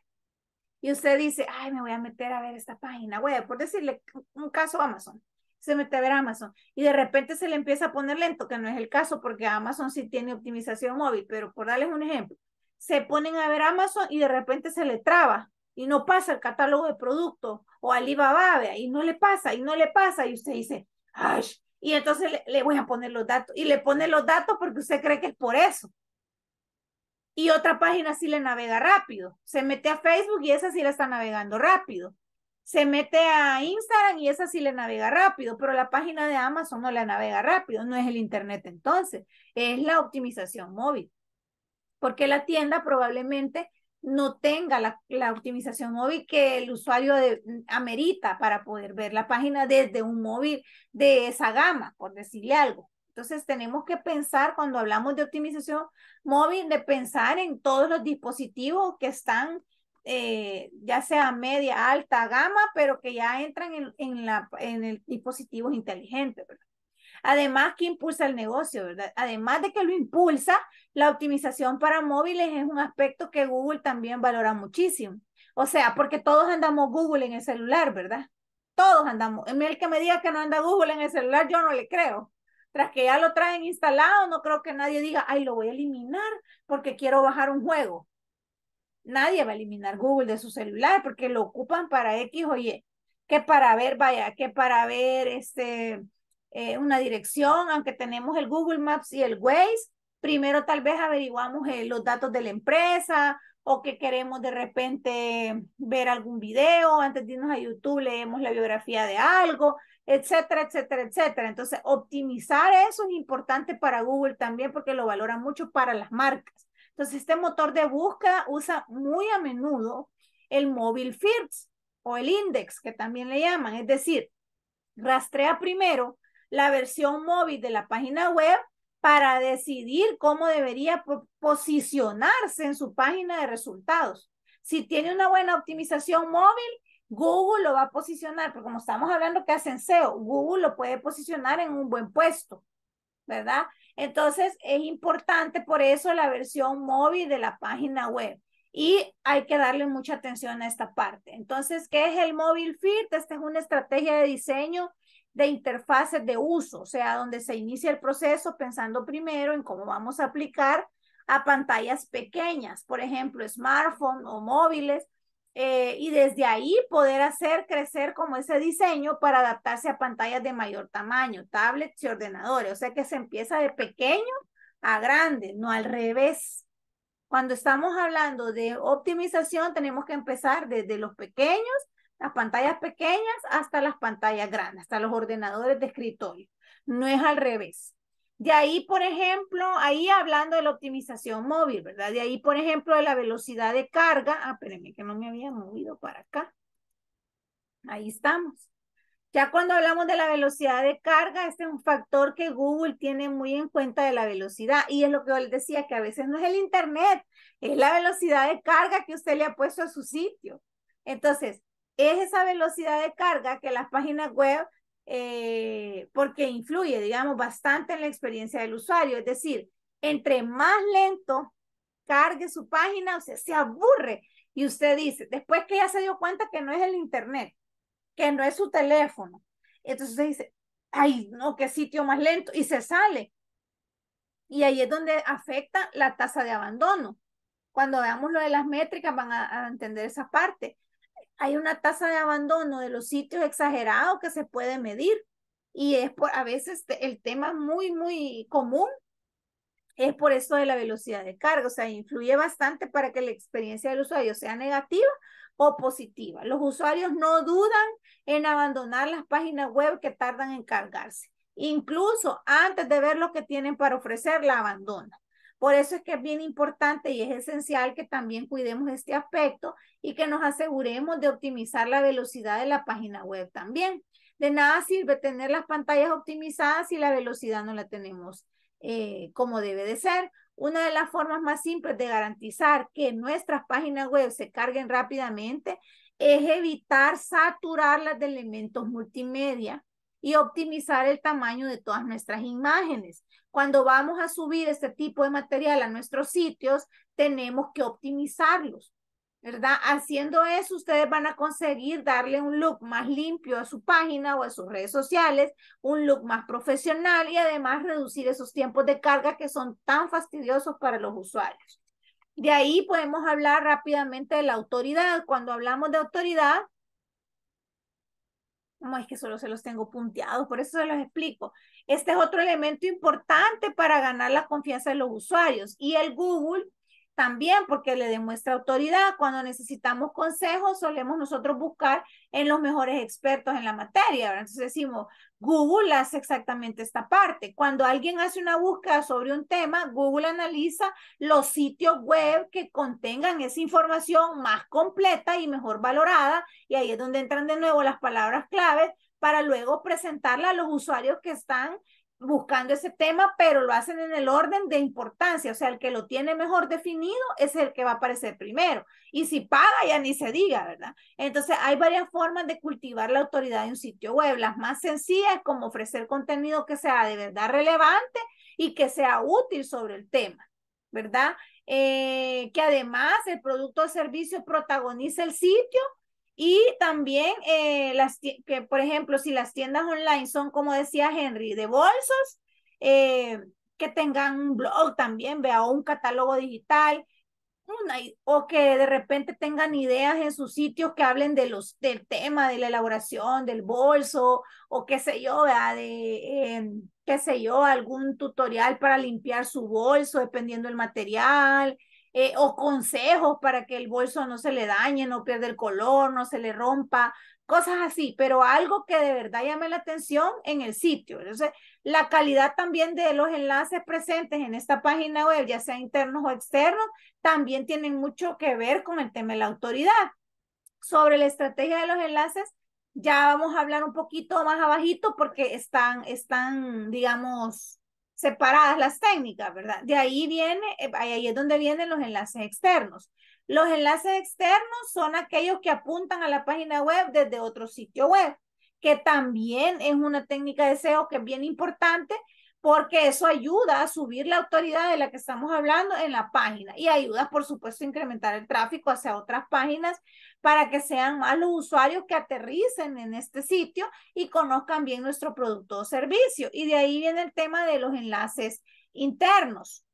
Y usted dice, ay, me voy a meter a ver esta página web, por decirle un caso Amazon se mete a ver Amazon y de repente se le empieza a poner lento, que no es el caso porque Amazon sí tiene optimización móvil, pero por darles un ejemplo, se ponen a ver Amazon y de repente se le traba y no pasa el catálogo de productos o Alibaba y no le pasa y no le pasa y usted dice, ay, y entonces le, le voy a poner los datos y le pone los datos porque usted cree que es por eso y otra página sí le navega rápido. Se mete a Facebook y esa sí la está navegando rápido se mete a Instagram y esa sí le navega rápido, pero la página de Amazon no la navega rápido, no es el Internet entonces, es la optimización móvil, porque la tienda probablemente no tenga la, optimización móvil que el usuario amerita para poder ver la página desde un móvil de esa gama, por decirle algo. Entonces tenemos que pensar cuando hablamos de optimización móvil, de pensar en todos los dispositivos que están eh, ya sea media, alta gama, pero que ya entran en, la, en el dispositivos inteligentes, Además que impulsa el negocio, ¿verdad? Además de que lo impulsa, la optimización para móviles es un aspecto que Google también valora muchísimo. O sea, porque todos andamos Google en el celular, ¿verdad? Todos andamos. El que me diga que no anda Google en el celular, yo no le creo. Tras que ya lo traen instalado, no creo que nadie diga, ay, lo voy a eliminar porque quiero bajar un juego. Nadie va a eliminar Google de su celular porque lo ocupan para X o Y. Que para ver, vaya, que para ver este, eh, una dirección, aunque tenemos el Google Maps y el Waze, primero tal vez averiguamos eh, los datos de la empresa o que queremos de repente ver algún video, antes de irnos a YouTube leemos la biografía de algo, etcétera, etcétera, etcétera. Entonces, optimizar eso es importante para Google también porque lo valora mucho para las marcas. Entonces, este motor de búsqueda usa muy a menudo el móvil first o el index, que también le llaman. Es decir, rastrea primero la versión móvil de la página web para decidir cómo debería posicionarse en su página de resultados. Si tiene una buena optimización móvil, Google lo va a posicionar, porque como estamos hablando que hacen SEO, Google lo puede posicionar en un buen puesto, ¿verdad? Entonces, es importante por eso la versión móvil de la página web y hay que darle mucha atención a esta parte. Entonces, ¿qué es el móvil fit? Esta es una estrategia de diseño de interfaces de uso, o sea, donde se inicia el proceso pensando primero en cómo vamos a aplicar a pantallas pequeñas, por ejemplo, smartphone o móviles, eh, y desde ahí poder hacer crecer como ese diseño para adaptarse a pantallas de mayor tamaño, tablets y ordenadores. O sea que se empieza de pequeño a grande, no al revés. Cuando estamos hablando de optimización, tenemos que empezar desde los pequeños, las pantallas pequeñas, hasta las pantallas grandes, hasta los ordenadores de escritorio. No es al revés. De ahí, por ejemplo, ahí hablando de la optimización móvil, ¿verdad? De ahí, por ejemplo, de la velocidad de carga. Ah, espérenme que no me había movido para acá. Ahí estamos. Ya cuando hablamos de la velocidad de carga, este es un factor que Google tiene muy en cuenta de la velocidad. Y es lo que yo les decía, que a veces no es el Internet, es la velocidad de carga que usted le ha puesto a su sitio. Entonces, es esa velocidad de carga que las páginas web eh, porque influye, digamos, bastante en la experiencia del usuario. Es decir, entre más lento cargue su página, o se aburre y usted dice, después que ya se dio cuenta que no es el Internet, que no es su teléfono, entonces usted dice, ay, no, qué sitio más lento y se sale. Y ahí es donde afecta la tasa de abandono. Cuando veamos lo de las métricas van a entender esa parte hay una tasa de abandono de los sitios exagerados que se puede medir y es por a veces el tema muy, muy común es por eso de la velocidad de carga, o sea, influye bastante para que la experiencia del usuario sea negativa o positiva. Los usuarios no dudan en abandonar las páginas web que tardan en cargarse. Incluso antes de ver lo que tienen para ofrecer, la abandonan. Por eso es que es bien importante y es esencial que también cuidemos este aspecto y que nos aseguremos de optimizar la velocidad de la página web también. De nada sirve tener las pantallas optimizadas si la velocidad no la tenemos eh, como debe de ser. Una de las formas más simples de garantizar que nuestras páginas web se carguen rápidamente es evitar saturarlas de elementos multimedia y optimizar el tamaño de todas nuestras imágenes. Cuando vamos a subir este tipo de material a nuestros sitios, tenemos que optimizarlos, ¿verdad? Haciendo eso, ustedes van a conseguir darle un look más limpio a su página o a sus redes sociales, un look más profesional y además reducir esos tiempos de carga que son tan fastidiosos para los usuarios. De ahí podemos hablar rápidamente de la autoridad. Cuando hablamos de autoridad, no, es que solo se los tengo punteados, por eso se los explico. Este es otro elemento importante para ganar la confianza de los usuarios y el Google también porque le demuestra autoridad. Cuando necesitamos consejos, solemos nosotros buscar en los mejores expertos en la materia. Entonces decimos, Google hace exactamente esta parte. Cuando alguien hace una búsqueda sobre un tema, Google analiza los sitios web que contengan esa información más completa y mejor valorada. Y ahí es donde entran de nuevo las palabras claves para luego presentarla a los usuarios que están buscando ese tema, pero lo hacen en el orden de importancia, o sea, el que lo tiene mejor definido es el que va a aparecer primero. Y si paga, ya ni se diga, ¿verdad? Entonces, hay varias formas de cultivar la autoridad en un sitio web. Las más sencillas, como ofrecer contenido que sea de verdad relevante y que sea útil sobre el tema, ¿verdad? Eh, que además el producto o servicio protagonice el sitio y también, eh, las, que, por ejemplo, si las tiendas online son, como decía Henry, de bolsos, eh, que tengan un blog también, vea, o un catálogo digital, o que de repente tengan ideas en sus sitios que hablen de los, del tema, de la elaboración, del bolso, o qué sé yo, vea, de, em, qué sé yo, algún tutorial para limpiar su bolso, dependiendo del material, eh, o consejos para que el bolso no se le dañe, no pierda el color, no se le rompa, cosas así, pero algo que de verdad llame la atención en el sitio. Entonces, la calidad también de los enlaces presentes en esta página web, ya sea internos o externos, también tienen mucho que ver con el tema de la autoridad. Sobre la estrategia de los enlaces, ya vamos a hablar un poquito más abajito porque están, están digamos, separadas las técnicas, ¿verdad? De ahí viene, eh, ahí es donde vienen los enlaces externos. Los enlaces externos son aquellos que apuntan a la página web desde otro sitio web, que también es una técnica de SEO que es bien importante porque eso ayuda a subir la autoridad de la que estamos hablando en la página y ayuda, por supuesto, a incrementar el tráfico hacia otras páginas para que sean más los usuarios que aterricen en este sitio y conozcan bien nuestro producto o servicio. Y de ahí viene el tema de los enlaces internos.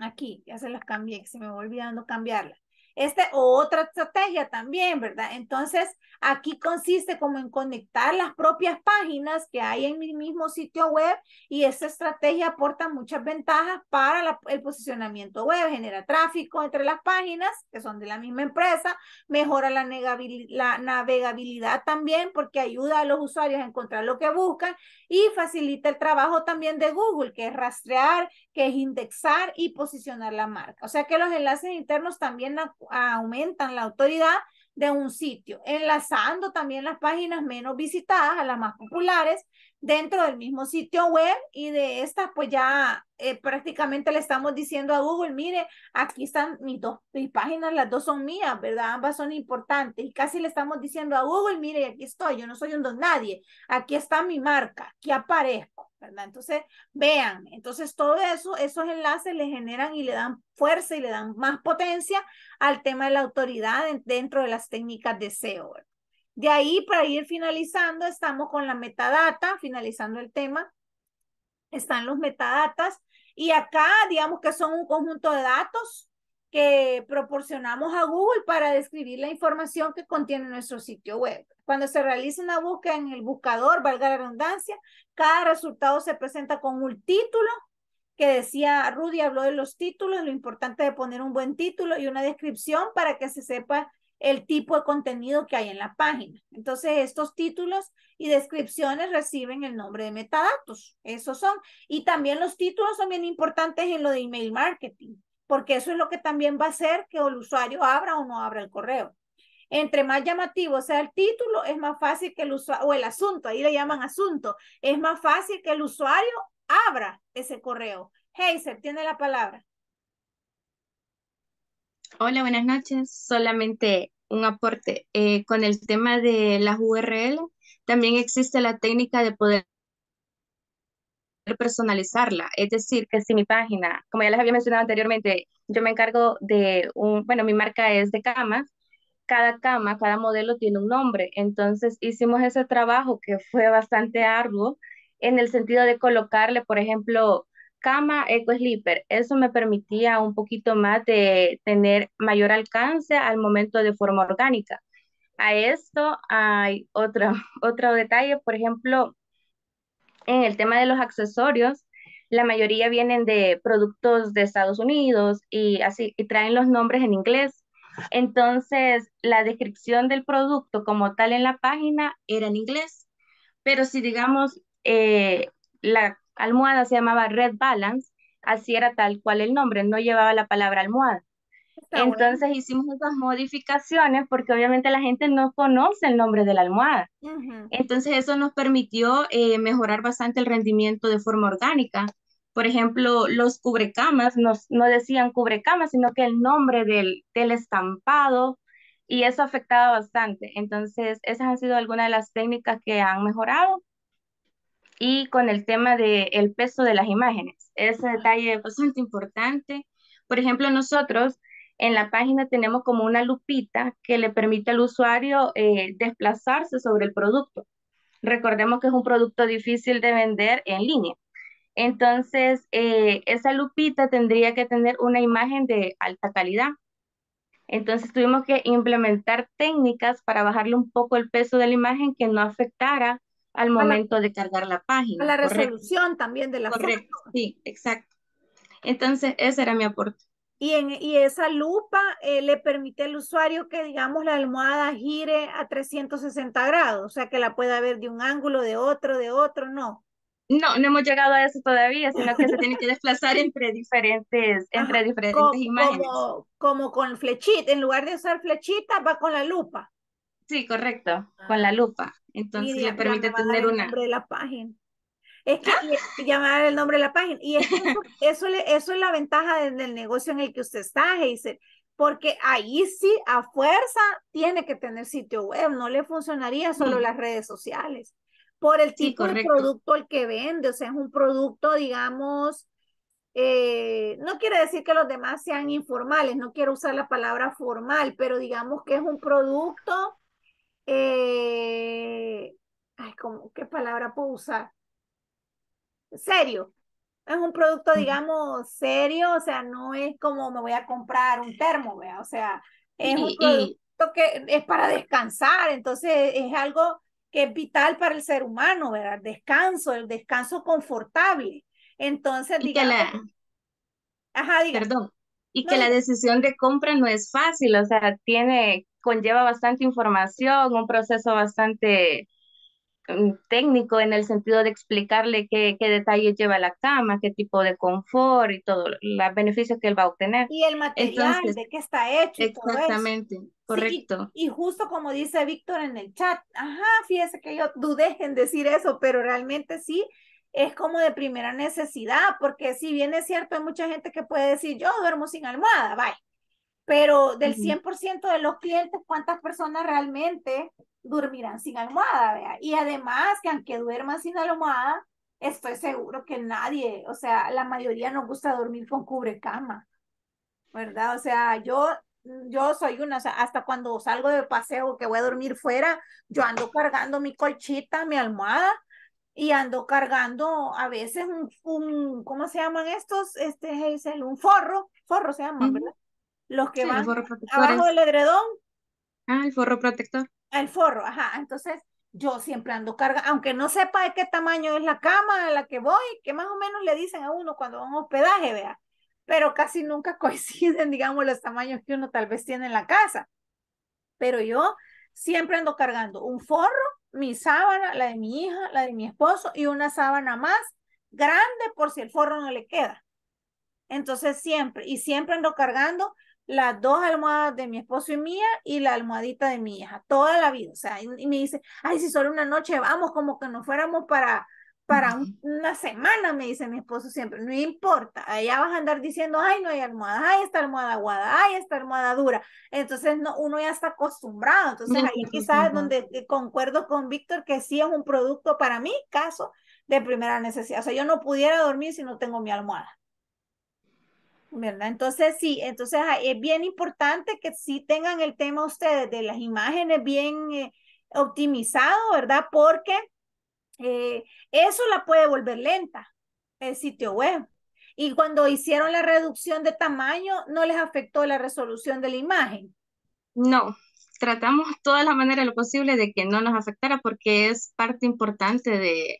Aquí, ya se las cambié, se me va olvidando cambiarlas. Esta o otra estrategia también, ¿verdad? Entonces, aquí consiste como en conectar las propias páginas que hay en mi mismo sitio web y esta estrategia aporta muchas ventajas para el posicionamiento web, genera tráfico entre las páginas que son de la misma empresa, mejora la navegabilidad también porque ayuda a los usuarios a encontrar lo que buscan y facilita el trabajo también de Google, que es rastrear que es indexar y posicionar la marca. O sea que los enlaces internos también aumentan la autoridad de un sitio, enlazando también las páginas menos visitadas a las más populares dentro del mismo sitio web y de estas pues ya eh, prácticamente le estamos diciendo a Google, mire, aquí están mis dos mis páginas, las dos son mías, ¿verdad? Ambas son importantes y casi le estamos diciendo a Google, mire, aquí estoy, yo no soy un don nadie, aquí está mi marca, aquí aparezco. Entonces, vean, entonces todo eso, esos enlaces le generan y le dan fuerza y le dan más potencia al tema de la autoridad dentro de las técnicas de SEO. De ahí, para ir finalizando, estamos con la metadata, finalizando el tema, están los metadatas y acá digamos que son un conjunto de datos que proporcionamos a Google para describir la información que contiene nuestro sitio web. Cuando se realiza una búsqueda en el buscador, valga la redundancia, cada resultado se presenta con un título, que decía Rudy, habló de los títulos, lo importante de poner un buen título y una descripción para que se sepa el tipo de contenido que hay en la página. Entonces, estos títulos y descripciones reciben el nombre de metadatos. Esos son. Y también los títulos son bien importantes en lo de email marketing porque eso es lo que también va a hacer que el usuario abra o no abra el correo. Entre más llamativo sea el título, es más fácil que el usuario, o el asunto, ahí le llaman asunto, es más fácil que el usuario abra ese correo. Heiser, tiene la palabra. Hola, buenas noches. Solamente un aporte. Eh, con el tema de las URL, también existe la técnica de poder personalizarla. Es decir, que si mi página, como ya les había mencionado anteriormente, yo me encargo de un, bueno, mi marca es de camas, cada cama, cada modelo tiene un nombre. Entonces hicimos ese trabajo que fue bastante arduo en el sentido de colocarle, por ejemplo, cama Eco Sleeper. Eso me permitía un poquito más de tener mayor alcance al momento de forma orgánica. A esto hay otro, [laughs] otro detalle, por ejemplo, en el tema de los accesorios, la mayoría vienen de productos de Estados Unidos y así traen los nombres en inglés. Entonces, la descripción del producto como tal en la página era en inglés, pero si digamos eh, la almohada se llamaba Red Balance, así era tal cual el nombre, no llevaba la palabra almohada. Entonces hicimos esas modificaciones porque obviamente la gente no conoce el nombre de la almohada. Entonces eso nos permitió eh, mejorar bastante el rendimiento de forma orgánica. Por ejemplo, los cubrecamas no decían cubrecamas, sino que el nombre del, del estampado y eso afectaba bastante. Entonces esas han sido algunas de las técnicas que han mejorado y con el tema del peso de las imágenes. Ese detalle es bastante importante. Por ejemplo, nosotros en la página tenemos como una lupita que le permite al usuario eh, desplazarse sobre el producto. Recordemos que es un producto difícil de vender en línea. Entonces, eh, esa lupita tendría que tener una imagen de alta calidad. Entonces tuvimos que implementar técnicas para bajarle un poco el peso de la imagen que no afectara al momento de cargar la página. La resolución también de la Correcto, sí, exacto. Entonces, ese era mi aporte. Y, en, y esa lupa eh, le permite al usuario que, digamos, la almohada gire a 360 grados, o sea, que la pueda ver de un ángulo, de otro, de otro, no. No, no hemos llegado a eso todavía, sino que se [laughs] tiene que desplazar entre diferentes, entre diferentes imágenes. Como, con flechita, en lugar de usar flechita, va con la lupa. Sí, correcto, con ah. la lupa. Entonces le permite tener una. De la página. Es ¡Ah! que llamar el nombre de la página. Y eso, [laughs] eso, es la ventaja del negocio en el que usted está, porque ahí sí, a fuerza, tiene que tener sitio web, no le funcionaría solo mm. las redes sociales, por el tipo de producto el que vende, o sea, es un producto, digamos, eh, no quiere decir que los demás sean informales, no quiero usar la palabra formal, pero digamos que es un producto, eh, ay, ¿cómo, ¿qué palabra puedo usar? serio. Es un producto, digamos, serio, o sea, no es como me voy a comprar un termo, ¿vea? o sea, es un producto que es para descansar, entonces es algo que es vital para el ser humano, ¿verdad? Descanso, el descanso confortable. Entonces, digamos... Ajá, Perdón. Y que la decisión de compra no es fácil, o sea, tiene, conlleva bastante información, un proceso bastante Mm, técnico en el sentido de explicarle qué, qué detalles lleva la cama, qué tipo de confort y todo, los beneficios que él va a obtener. Y el material, de qué está hecho. exactamente, correcto. y, justo como dice Víctor en el chat, ajá, fíjese que yo dudé en decir eso, pero realmente sí. Es como de primera necesidad, porque si bien es cierto, hay mucha gente que puede decir, yo duermo sin almohada, bye. Pero del 100% de los clientes, ¿cuántas personas realmente dormirán sin almohada, vea. Y además que aunque duerman sin almohada, estoy seguro que nadie, o sea, la mayoría no gusta dormir con cubrecama, ¿verdad? O sea, yo, yo soy una, hasta cuando salgo de paseo que voy a dormir fuera, yo ando cargando mi colchita, mi almohada, y ando cargando a veces un, ¿cómo se llaman estos? Este, el, un forro, forro se llama, ¿verdad? Los que van abajo del edredón. Ah, el forro protector. El forro, ajá. Entonces, yo siempre ando cargando, aunque no sepa de qué tamaño es la cama a la que voy, que más o menos le dicen a uno cuando va a un hospedaje, vea. Pero casi nunca [laughs] coinciden, digamos, los tamaños que uno tal vez tiene en la casa. Pero yo siempre ando cargando un forro, mi sábana, la de mi hija, la de mi esposo y una sábana más grande por si el forro no le queda. Entonces siempre, y siempre ando cargando las dos almohadas de mi esposo y mía y la almohadita de mi hija, toda la vida. O sea, y, me dice, ay, si solo una noche vamos, como que no fuéramos para, para una semana, me dice mi esposo siempre, no importa, allá vas a andar diciendo, ay, no hay almohada, ay, esta almohada aguada, ay, esta almohada dura. Entonces, no, uno ya está acostumbrado. Entonces, ahí quizás es donde eh, concuerdo con Víctor que sí es un producto para mi caso de primera necesidad. O sea, yo no pudiera dormir si no tengo mi almohada. Entonces, sí, entonces ah, es bien importante que sí tengan el tema ustedes de las imágenes bien eh, optimizado, ¿verdad? Porque eh, eso la puede volver lenta el sitio web. Y cuando hicieron la reducción de tamaño, ¿no les afectó la resolución de la imagen? No, tratamos todas las maneras lo posible de que no nos afectara porque es parte importante de,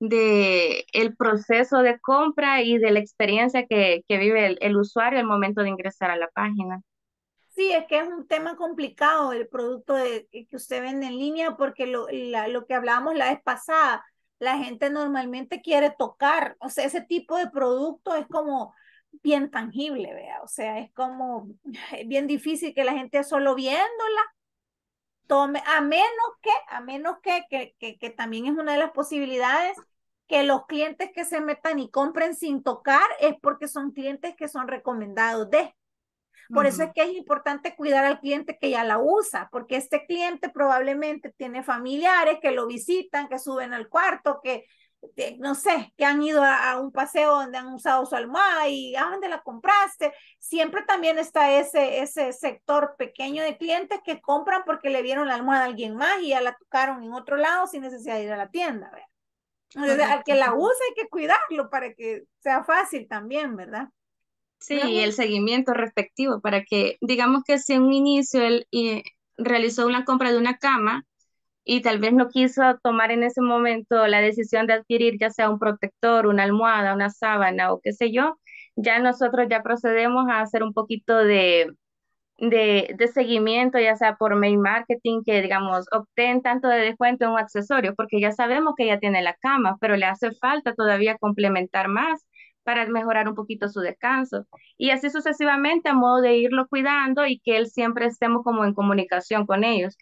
de el proceso de compra y de la experiencia que, que vive el, usuario al momento de ingresar a la página. Sí, es que es un tema complicado el producto de, eh, que usted vende en línea porque lo, lo que hablábamos la vez pasada, la gente normalmente quiere tocar, o sea, ese tipo de producto es como bien tangible, vea, o sea, es como [laughs] bien difícil que la gente solo viéndola a menos que, a menos que, que, que, también es una de las posibilidades, que los clientes que se metan y compren sin tocar es porque son clientes que son recomendados de. Por eso es que es importante cuidar al cliente que ya la usa, porque este cliente probablemente tiene familiares que lo visitan, que suben al cuarto, que no sé, que han ido a, un paseo donde han usado su almohada y a dónde la compraste. Siempre también está ese, ese sector pequeño de clientes que compran porque le vieron la almohada a alguien más y ya la tocaron en otro lado sin necesidad de ir a la tienda, ¿verdad? Entonces, al que la usa hay que cuidarlo para que sea fácil también, ¿verdad? Sí, y el seguimiento respectivo para que, digamos que si un inicio él eh, realizó una compra de una cama, y tal vez no quiso tomar en ese momento la decisión de adquirir ya sea un protector, una almohada, una sábana o qué sé yo, ya nosotros ya procedemos a hacer un poquito de, de, seguimiento, ya sea por mail marketing, que digamos, obtén tanto de descuento en un accesorio, porque ya sabemos que ya tiene la cama, pero le hace falta todavía complementar más para mejorar un poquito su descanso. Y así sucesivamente, a modo de irlo cuidando y que él siempre estemos como en comunicación con ellos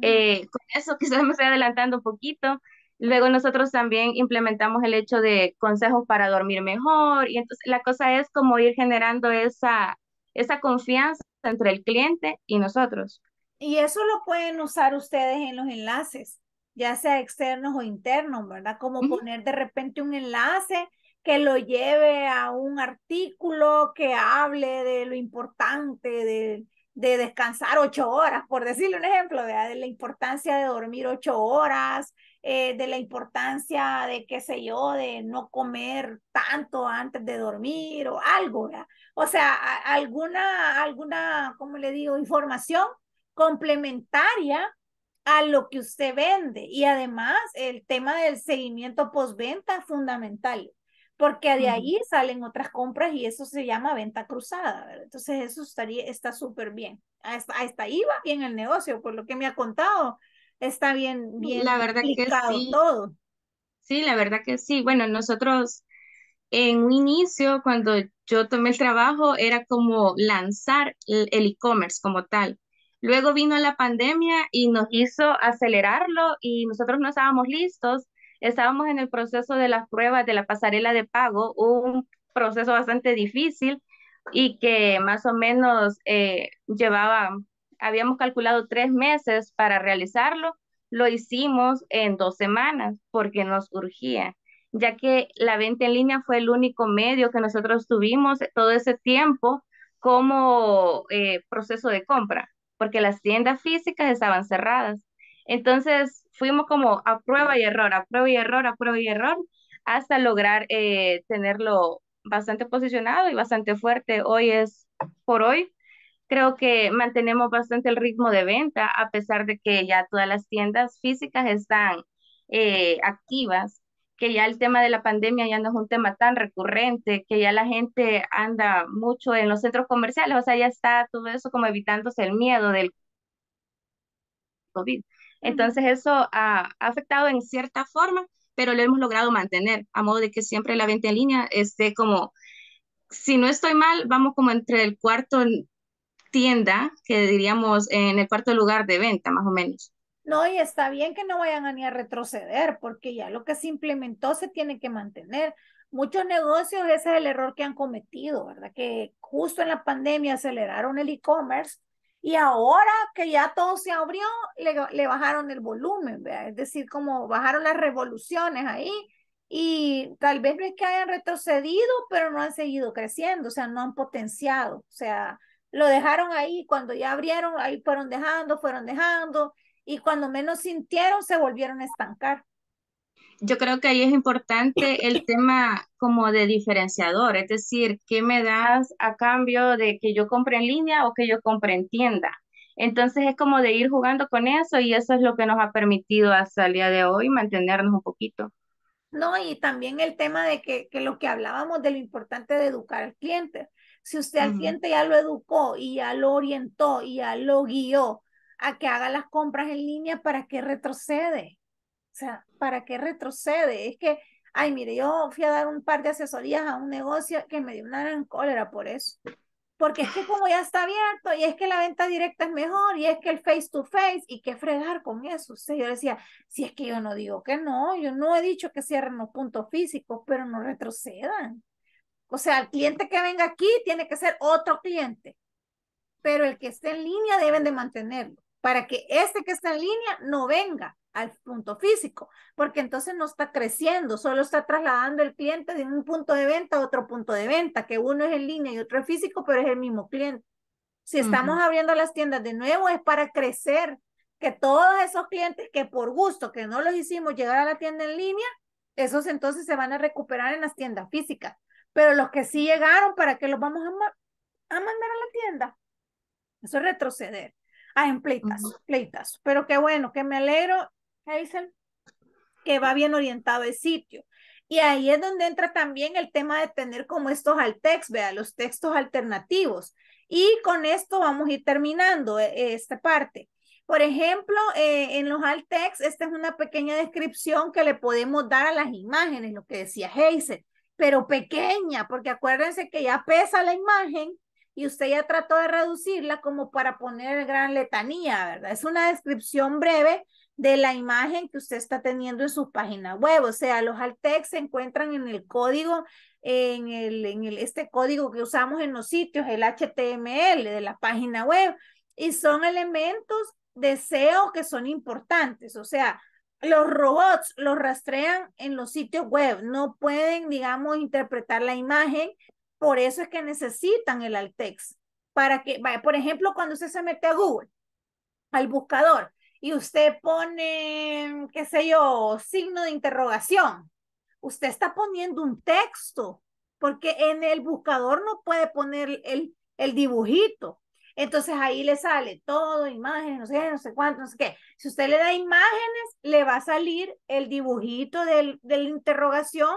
eh, con eso [laughs] quizás me estoy adelantando un poquito. Luego nosotros también implementamos el hecho de consejos para dormir mejor y entonces la cosa es como ir generando esa, esa confianza entre el cliente y nosotros. Y eso lo pueden usar ustedes en los enlaces, ya sea externos o internos, ¿verdad? Como poner de repente un enlace que lo lleve a un artículo que hable de lo importante del de descansar ocho horas, por decirle un ejemplo, de la importancia de dormir ocho horas, eh, de la importancia de, qué sé yo, de no comer tanto antes de dormir o algo, ¿verdad? O sea, alguna, alguna, ¿cómo le digo? Información complementaria a lo que usted vende y además el tema del seguimiento postventa fundamental porque de ahí salen otras compras y eso se llama venta cruzada, Entonces eso estaría, está súper bien. a hasta ahí va bien el negocio, por lo que me ha contado, está bien, mm, bien la verdad que sí. todo. Sí, la verdad que sí. Bueno, nosotros en un inicio, cuando yo tomé el trabajo, era como lanzar el e-commerce como tal. Luego vino la pandemia y nos hizo acelerarlo y nosotros no estábamos listos Estábamos en el proceso de las pruebas de la pasarela de pago, un proceso bastante difícil y que más o menos eh, llevaba, habíamos calculado tres meses para realizarlo, lo hicimos en dos semanas porque nos urgía, ya que la venta en línea fue el único medio que nosotros tuvimos todo ese tiempo como eh, proceso de compra, porque las tiendas físicas estaban cerradas. Entonces, fuimos como a prueba y error, a prueba y error, a prueba y error, hasta lograr eh, tenerlo bastante posicionado y bastante fuerte. Hoy es, por hoy, creo que mantenemos bastante el ritmo de venta, a pesar de que ya todas las tiendas físicas están eh, activas, que ya el tema de la pandemia ya no es un tema tan recurrente, que ya la gente anda mucho en los centros comerciales, o sea, ya está todo eso como evitándose el miedo del COVID. Entonces eso ha, afectado en cierta forma, pero lo hemos logrado mantener, a modo de que siempre la venta en línea esté como, si no estoy mal, vamos como entre el cuarto tienda, que diríamos en el cuarto lugar de venta, más o menos. No, y está bien que no vayan a ni a retroceder, porque ya lo que se implementó se tiene que mantener. Muchos negocios, ese es el error que han cometido, ¿verdad? Que justo en la pandemia aceleraron el e-commerce y ahora que ya todo se abrió, le, bajaron el volumen, es decir, como bajaron las revoluciones ahí y tal vez no es que hayan retrocedido, pero no han seguido creciendo, o sea, no han potenciado, o sea, lo dejaron ahí, cuando ya abrieron, ahí fueron dejando, fueron dejando, y cuando menos sintieron, se volvieron a estancar yo creo que ahí es importante el [laughs] tema como de diferenciador, es decir, ¿qué me das a cambio de que yo compre en línea o que yo compre en tienda? Entonces es como de ir jugando con eso y eso es lo que nos ha permitido hasta el día de hoy mantenernos un poquito. No, y también el tema de que, lo que hablábamos de lo importante de educar al cliente. Si usted al cliente ya lo educó y ya lo orientó y ya lo guió a que haga las compras en línea, ¿para qué retrocede? O sea, ¿para qué retrocede? Es que, ay, mire, yo fui a dar un par de asesorías a un negocio que me dio una gran cólera por eso. Porque es que como ya está abierto, y es que la venta directa es mejor, y es que el face to face, y qué fregar con eso. O yo decía, si es que yo no digo que no, yo no he dicho que cierren los puntos físicos, pero no retrocedan. O sea, el cliente que venga aquí tiene que ser otro cliente, pero el que esté en línea deben de mantenerlo para que este que está en línea no venga al punto físico, porque entonces no está creciendo, solo está trasladando el cliente de un punto de venta a otro punto de venta, que uno es en línea y otro es físico, pero es el mismo cliente. Si estamos abriendo las tiendas de nuevo es para crecer, que todos esos clientes que por gusto que no los hicimos llegar a la tienda en línea, esos entonces se van a recuperar en las tiendas físicas. Pero los que sí llegaron, ¿para qué los vamos a mandar a la tienda? Eso es retroceder. Ah, en pleitas, Pero qué bueno, que me alegro, Hazel, que va bien orientado el sitio. Y ahí es donde entra también el tema de tener como estos alt-text, vea, los textos alternativos. Y con esto vamos a ir terminando eh, esta parte. Por ejemplo, eh, en los alt text, esta es una pequeña descripción que le podemos dar a las imágenes, lo que decía Hazel, pero pequeña, porque acuérdense que ya pesa la imagen y usted ya trató de reducirla como para poner gran letanía, ¿verdad? Es una descripción breve de la imagen que usted está teniendo en su página web, o sea, los alt text se encuentran en el código, en, el, en el, este código que usamos en los sitios, el HTML de la página web, y son elementos de SEO que son importantes, o sea, los robots los rastrean en los sitios web, no pueden, digamos, interpretar la imagen por eso es que necesitan el text Para que, por ejemplo, cuando usted se mete a Google, al buscador, y usted pone, qué sé yo, signo de interrogación, usted está poniendo un texto, porque en el buscador no puede poner el, el dibujito. Entonces ahí le sale todo, imágenes, no sé, no sé cuánto, no sé qué. Si usted le da imágenes, le va a salir el dibujito de la interrogación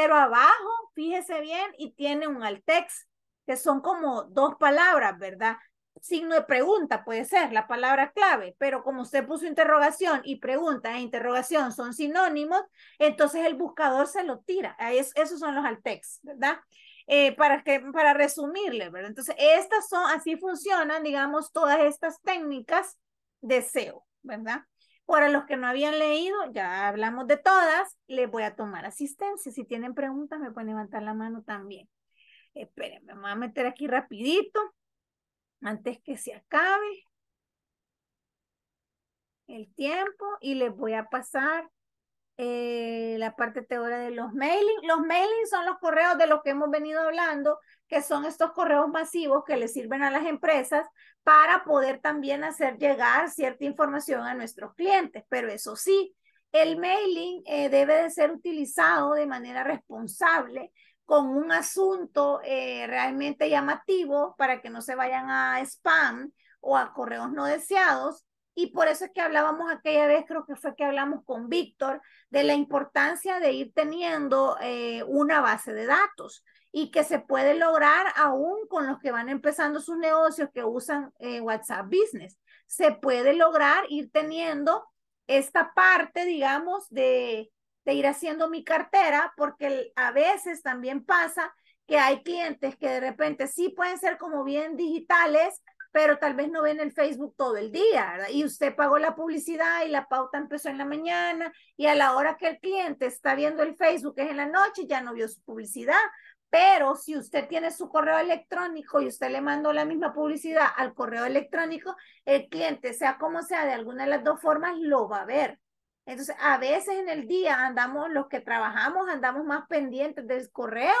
pero abajo, fíjese bien, y tiene un alt-text, que son como dos palabras, ¿verdad? Signo de pregunta puede ser la palabra clave, pero como usted puso interrogación y pregunta e interrogación son sinónimos, entonces el buscador se lo tira. Es, esos son los alt-text, ¿verdad? Eh, para, que, para resumirle, ¿verdad? Entonces, estas son, así funcionan, digamos, todas estas técnicas de SEO, ¿verdad? Para los que no habían leído, ya hablamos de todas, les voy a tomar asistencia. Si tienen preguntas, me pueden levantar la mano también. Esperen, me voy a meter aquí rapidito, antes que se acabe el tiempo y les voy a pasar eh, la parte teórica de los mailings. Los mailings son los correos de los que hemos venido hablando, que son estos correos masivos que le sirven a las empresas para poder también hacer llegar cierta información a nuestros clientes. Pero eso sí, el mailing eh, debe de ser utilizado de manera responsable con un asunto eh, realmente llamativo para que no se vayan a spam o a correos no deseados. Y por eso es que hablábamos aquella vez, creo que fue que hablamos con Víctor, de la importancia de ir teniendo eh, una base de datos y que se puede lograr aún con los que van empezando sus negocios que usan eh, WhatsApp Business. Se puede lograr ir teniendo esta parte, digamos, de, ir haciendo mi cartera, porque a veces también pasa que hay clientes que de repente sí pueden ser como bien digitales, pero tal vez no ven el Facebook todo el día, Y usted pagó la publicidad y la pauta empezó en la mañana y a la hora que el cliente está viendo el Facebook, es en la noche, ya no vio su publicidad, pero si usted tiene su correo electrónico y usted le mandó la misma publicidad al correo electrónico, el cliente, sea como sea, de alguna de las dos formas, lo va a ver. Entonces, a veces en el día andamos, los que trabajamos, andamos más pendientes del correo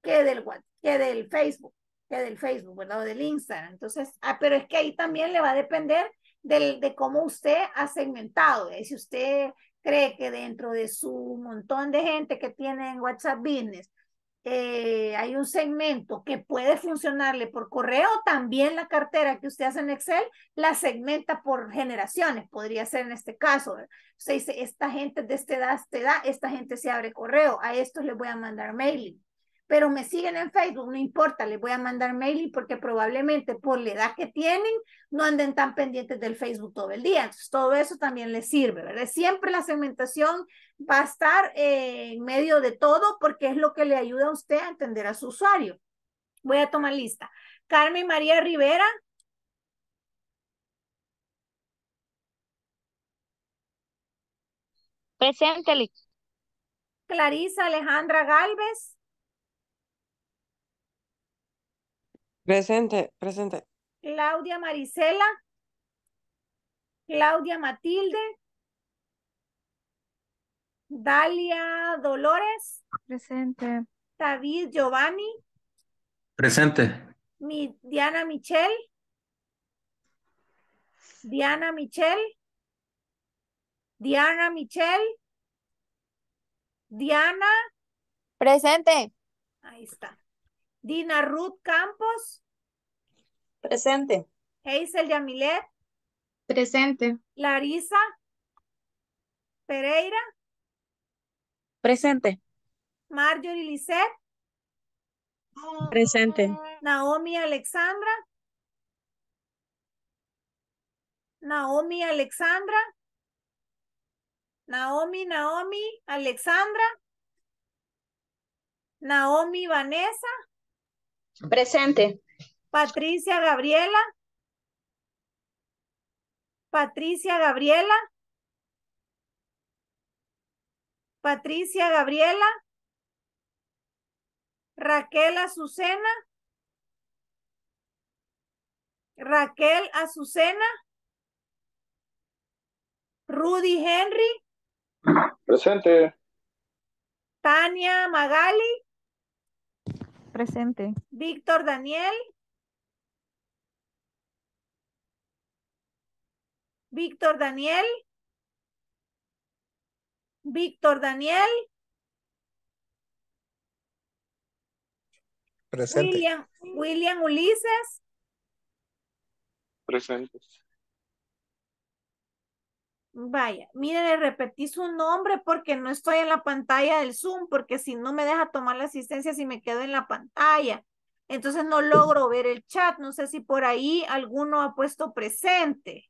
que del, que del Facebook, que del Facebook, ¿verdad? O del Instagram. Entonces, ah, pero es que ahí también le va a depender del, de cómo usted ha segmentado. Si usted cree que dentro de su montón de gente que tiene en WhatsApp Business, eh, hay un segmento que puede funcionarle por correo, también la cartera que usted hace en Excel la segmenta por generaciones, podría ser en este caso. Usted dice, esta gente de esta edad, esta edad, esta gente se abre correo, a estos les voy a mandar mailing pero me siguen en Facebook, no importa, les voy a mandar y porque probablemente por la edad que tienen no anden tan pendientes del Facebook todo el día. Entonces, todo eso también les sirve, ¿verdad? Siempre la segmentación va a estar eh, en medio de todo porque es lo que le ayuda a usted a entender a su usuario. Voy a tomar lista. Carmen María Rivera. Presente. Clarisa Alejandra Galvez. Presente, presente. Claudia Marisela. Claudia Matilde. Dalia Dolores. Presente. David Giovanni. Presente. Diana Michelle. Diana Michelle. Diana Michelle. Diana. Presente. Ahí está. Dina Ruth Campos. Presente. Hazel Yamilet. Presente. Larisa Pereira. Presente. Marjorie Lisset. Presente. Naomi Alexandra. Naomi Alexandra. Naomi, Naomi, Alexandra. Naomi Vanessa. Presente. Patricia Gabriela. Patricia Gabriela. Patricia Gabriela. Raquel Azucena. Raquel Azucena. Rudy Henry. Presente. Tania Magali presente. Víctor Daniel. Víctor Daniel. Víctor Daniel. Presente. William, Ulises. Presente. Vaya, mire, le repetí su nombre porque no estoy en la pantalla del Zoom, porque si no me deja tomar la asistencia si me quedo en la pantalla. Entonces no logro ver el chat. No sé si por ahí alguno ha puesto presente.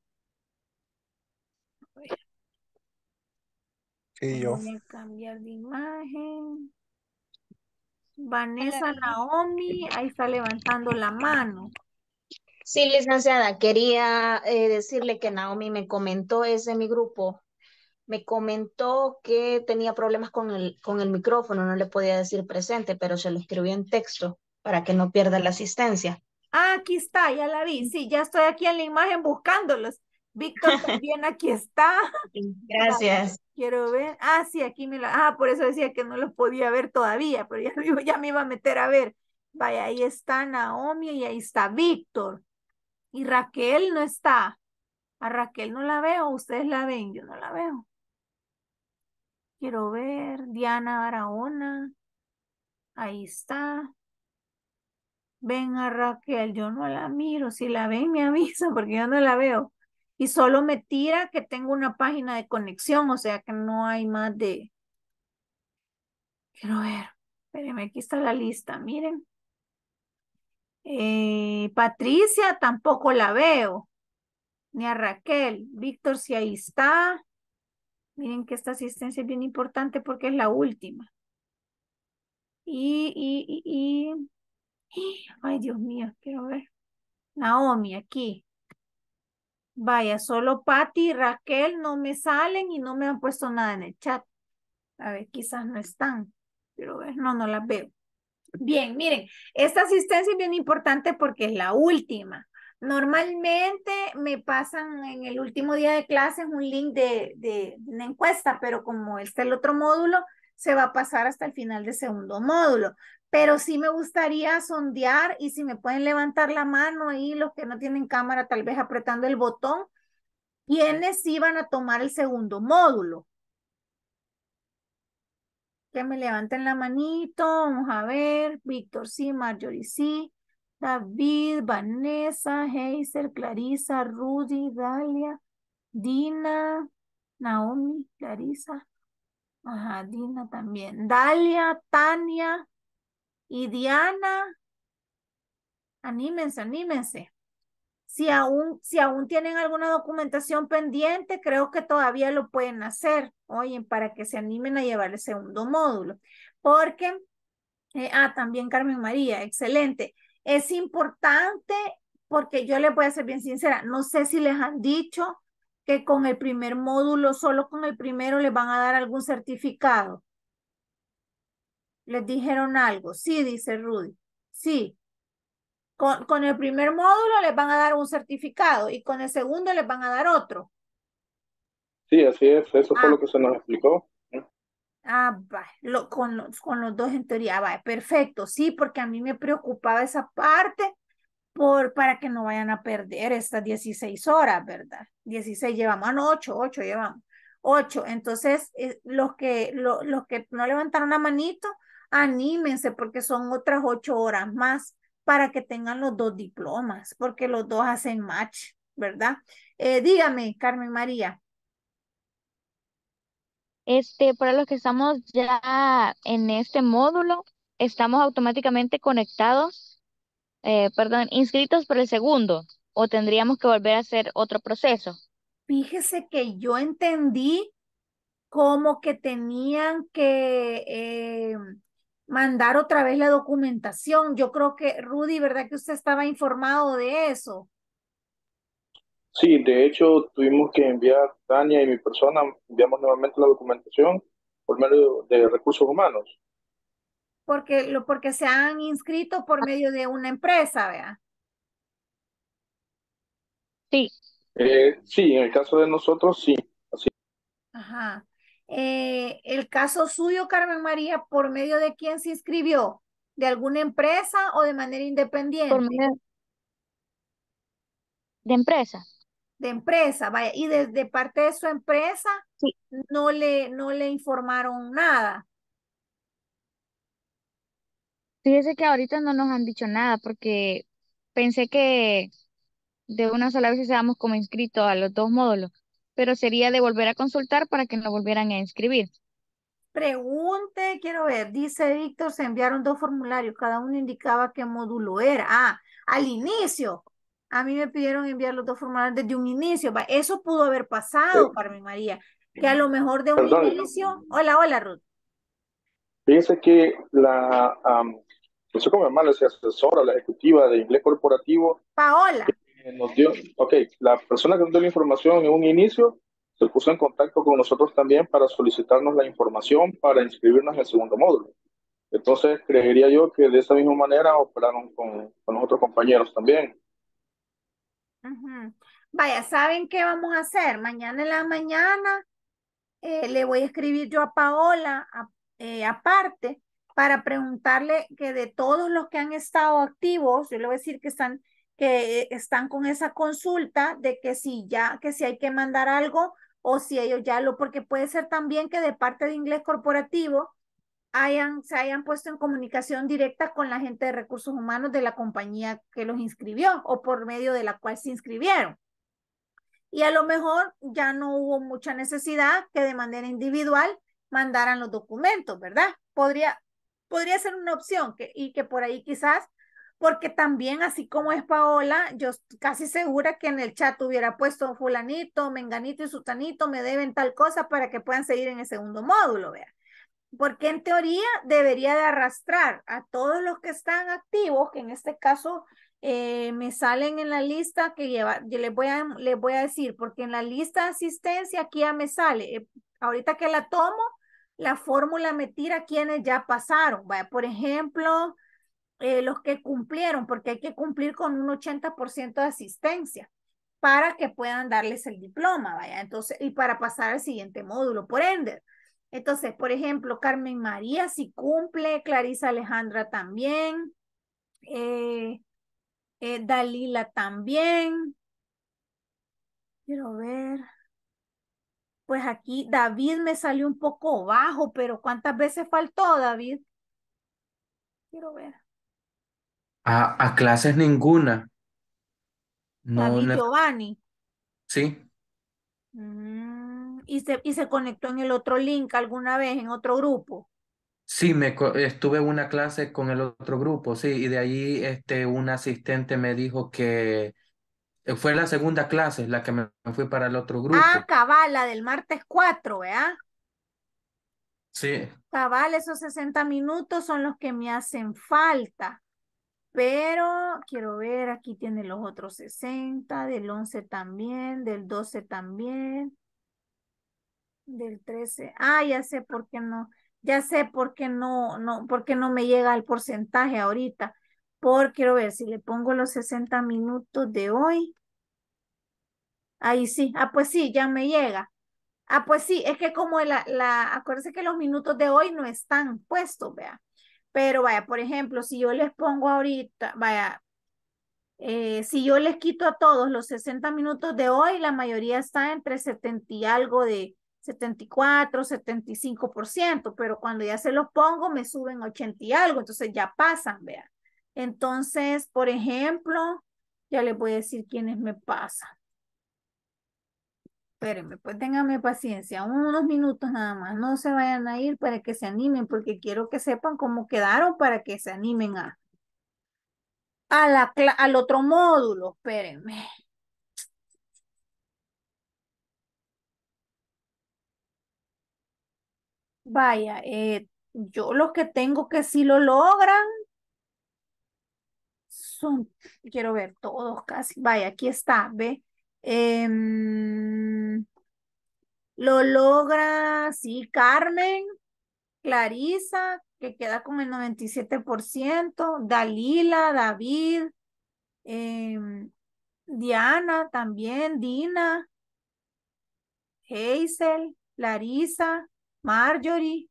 Sí, yo. cambiar de imagen. Vanessa Naomi, ahí está levantando la mano. Sí, licenciada, quería eh, decirle que Naomi me comentó, es de mi grupo, me comentó que tenía problemas con el, con el micrófono, no le podía decir presente, pero se lo escribió en texto para que no pierda la asistencia. Ah, aquí está, ya la vi. Sí, ya estoy aquí en la imagen buscándolos. Víctor [laughs] también aquí está. Gracias. [laughs] quiero ver. Ah, sí, aquí me la. Ah, por eso decía que no lo podía ver todavía, pero [laughs] ya me iba a meter a ver. Vaya, ahí está Naomi y ahí está Víctor. Y Raquel no está. A Raquel no la veo, ustedes la ven, yo no la veo. Quiero ver, Diana Barahona. Ahí está. Ven a Raquel, yo no la miro. Si la ven, me [laughs] avisa porque yo no la veo. Y solo me tira que tengo una página de conexión, o sea que no hay más de... Quiero ver. Espérenme, aquí está la lista, miren. Eh, Patricia tampoco la veo. Ni a Raquel. Víctor, si ahí está. Miren que esta asistencia es bien importante porque es la última. Y, y, y, y. Ay, Dios mío, quiero ver. Naomi, aquí. Vaya, solo Patti y Raquel no me salen y no me han puesto nada en el chat. A ver, quizás no están. Pero ver, no, no las veo. Bien, miren, esta asistencia es bien importante porque es la última. Normalmente me pasan en el último día de clases un link de, de, una encuesta, pero como este el otro módulo, se va a pasar hasta el final del segundo módulo. Pero sí me gustaría sondear y si me pueden levantar la mano ahí los que no tienen cámara, tal vez apretando el botón, quiénes iban a tomar el segundo módulo me levanten la manito, vamos a ver, Víctor sí, Marjorie sí, David, Vanessa, Heiser, Clarisa, Rudy, Dalia, Dina, Naomi, Clarisa, ajá, Dina también, Dalia, Tania y Diana, anímense, anímense. Si aún, si aún tienen alguna documentación pendiente, creo que todavía lo pueden hacer, oye, para que se animen a llevar el segundo módulo. Porque, eh, ah, también Carmen María, excelente. Es importante porque yo les voy a ser bien sincera, no sé si les han dicho que con el primer módulo, solo con el primero les van a dar algún certificado. Les dijeron algo, sí, dice Rudy, sí, con, el primer módulo les van a dar un certificado y con el segundo les van a dar otro. Sí, así es, eso fue ah. lo que se nos explicó. Ah, va, lo, con, los, con los dos en teoría, va, perfecto, sí, porque a mí me preocupaba esa parte por, para que no vayan a perder estas 16 horas, ¿verdad? 16 llevamos, ah, no, 8, 8 llevamos, 8. Entonces, eh, los, que, los que no levantaron la manito, anímense porque son otras 8 horas más para que tengan los dos diplomas, porque los dos hacen match, ¿verdad? Eh, dígame, Carmen María. Este, para los que estamos ya en este módulo, estamos automáticamente conectados, eh, perdón, inscritos por el segundo, o tendríamos que volver a hacer otro proceso. Fíjese que yo entendí como que tenían que eh, mandar otra vez la documentación. Yo creo que, Rudy, ¿verdad que usted estaba informado de eso? Sí, de hecho tuvimos que enviar, Tania y mi persona, enviamos nuevamente la documentación por medio de recursos humanos. Porque, lo, porque se han inscrito por medio de una empresa, ¿verdad? Sí. Eh, sí, en el caso de nosotros, sí. Ajá. Eh, el caso suyo, Carmen María, ¿por medio de quién se inscribió? ¿De alguna empresa o de manera independiente? de empresa. De empresa, vaya. Y desde de parte de su empresa no, le, no le informaron nada. Fíjese que ahorita no nos han dicho nada porque pensé que de una sola vez seamos como inscritos a los dos módulos pero sería de volver a consultar para que no volvieran a inscribir. Pregunte, quiero ver, dice Víctor, se enviaron dos formularios, cada uno indicaba qué módulo era. Ah, al inicio. A mí me pidieron enviar los dos formularios desde un inicio. Eso pudo haber pasado, para mi María, que a lo mejor de un inicio. Hola, hola, Ruth. Fíjense que la, um, no sé cómo llamarla, asesora, la ejecutiva de inglés corporativo. Paola. Eh, nos ok, la persona que nos dio la información en un inicio se puso en contacto con nosotros también para solicitarnos la información para inscribirnos en el segundo módulo. Entonces, creería yo que de esa misma manera operaron con, los otros compañeros también. Vaya, ¿saben qué vamos a hacer? Mañana en la mañana eh, le voy a escribir yo a Paola eh, aparte para preguntarle que de todos los que han estado activos, yo le voy a decir que están que eh, están con esa consulta de que si ya, que si hay que mandar algo o si ellos ya lo, porque puede ser también que de parte de inglés corporativo hayan, se hayan puesto en comunicación directa con la gente de recursos humanos de la compañía que los inscribió o por medio de la cual se inscribieron. Y a lo mejor ya no hubo mucha necesidad que de manera individual mandaran los documentos, ¿verdad? Podría, podría ser una opción que, y que por ahí quizás porque también así como es Paola, yo casi segura que en el chat hubiera puesto fulanito, menganito y sutanito me deben tal cosa para que puedan seguir en el segundo módulo, vea. Porque en teoría debería de arrastrar a todos los que están activos, que en este caso eh, me salen en la lista que lleva, yo les voy, a, les voy a decir, porque en la lista de asistencia aquí ya me sale, eh, ahorita que la tomo, la fórmula me tira quienes ya pasaron, vaya, Por ejemplo, eh, los que cumplieron, porque hay que cumplir con un 80% de asistencia para que puedan darles el diploma, vaya, entonces, y para pasar al siguiente módulo, por ende. Entonces, por ejemplo, Carmen María si cumple, Clarisa Alejandra también, eh, eh, Dalila también. Quiero ver. Pues aquí David me salió un poco bajo, pero ¿cuántas veces faltó David? Quiero ver. A, clases ninguna. No Giovanni. Sí, mm, y se, y se conectó en el otro link alguna vez, en otro grupo. sí, me estuve en una clase con el otro grupo, sí, y de ahí este, un asistente me dijo que eh, fue la segunda clase la que me fui para el otro Ah, grupo. cabal, la del martes 4, ¿verdad? Sí, Cabal, esos 60 minutos son los que me hacen falta. Pero quiero ver, aquí tiene los otros 60, del 11 también, del 12 también, del 13. Ah, ya sé por qué no, ya sé por qué no, no, por qué no me llega el porcentaje ahorita. Por, quiero ver, si le pongo los 60 minutos de hoy. Ahí sí, ah, pues sí, ya me llega. Ah, pues sí, es que como la, la, acuérdense que los minutos de hoy no están puestos, vea. Pero vaya, por ejemplo, si yo les pongo ahorita, vaya, eh, si yo les quito a todos los 60 minutos de hoy, la mayoría está entre 70 y algo de 74, 75%, pero cuando ya se los pongo me suben 80 y algo, entonces ya pasan, vean. Entonces, por ejemplo, ya les voy a decir quiénes me pasan espérenme, pues tenganme paciencia, unos minutos nada más, no se vayan a ir para que se animen, porque quiero que sepan cómo quedaron para que se animen a, a la, al otro módulo, espérenme. Vaya, eh, yo los que tengo que sí lo logran son, quiero ver todos casi, vaya, aquí está, ve. Em, lo logra, sí, Carmen, Clarisa, que queda con el 97%, Dalila, David, em, Diana también, Dina, Hazel, Larisa, Marjorie,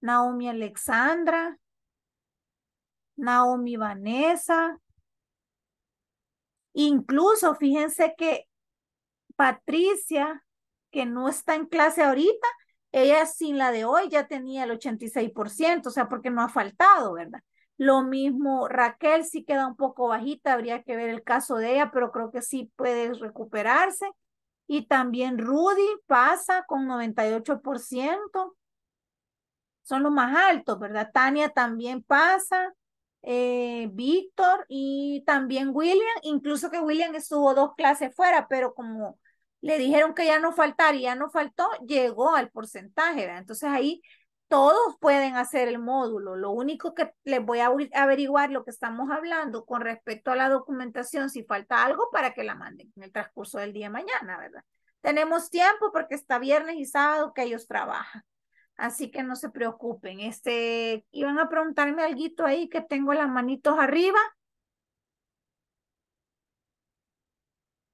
Naomi Alexandra, Naomi Vanessa. Incluso fíjense que Patricia no está en clase ahorita, ella sin la de hoy ya tenía el 86%, o sea, porque no ha faltado, ¿verdad? Lo mismo Raquel sí queda un poco bajita, habría que ver el caso de ella, pero creo que sí puede recuperarse. Y también Rudy pasa con 98%. Son los más altos, ¿verdad? Tania también pasa. Eh, Víctor y también William, incluso que William estuvo dos clases fuera, pero como le dijeron que ya no faltaría, no faltó, llegó al porcentaje. ¿verdad? Entonces ahí todos pueden hacer el módulo. Lo único que les voy a averiguar lo que estamos hablando con respecto a la documentación, si falta algo para que la manden en el transcurso del día de mañana, ¿verdad? Tenemos tiempo porque está viernes y sábado que ellos trabajan. Así que no se preocupen. Este, iban a preguntarme algo ahí que tengo las manitos arriba.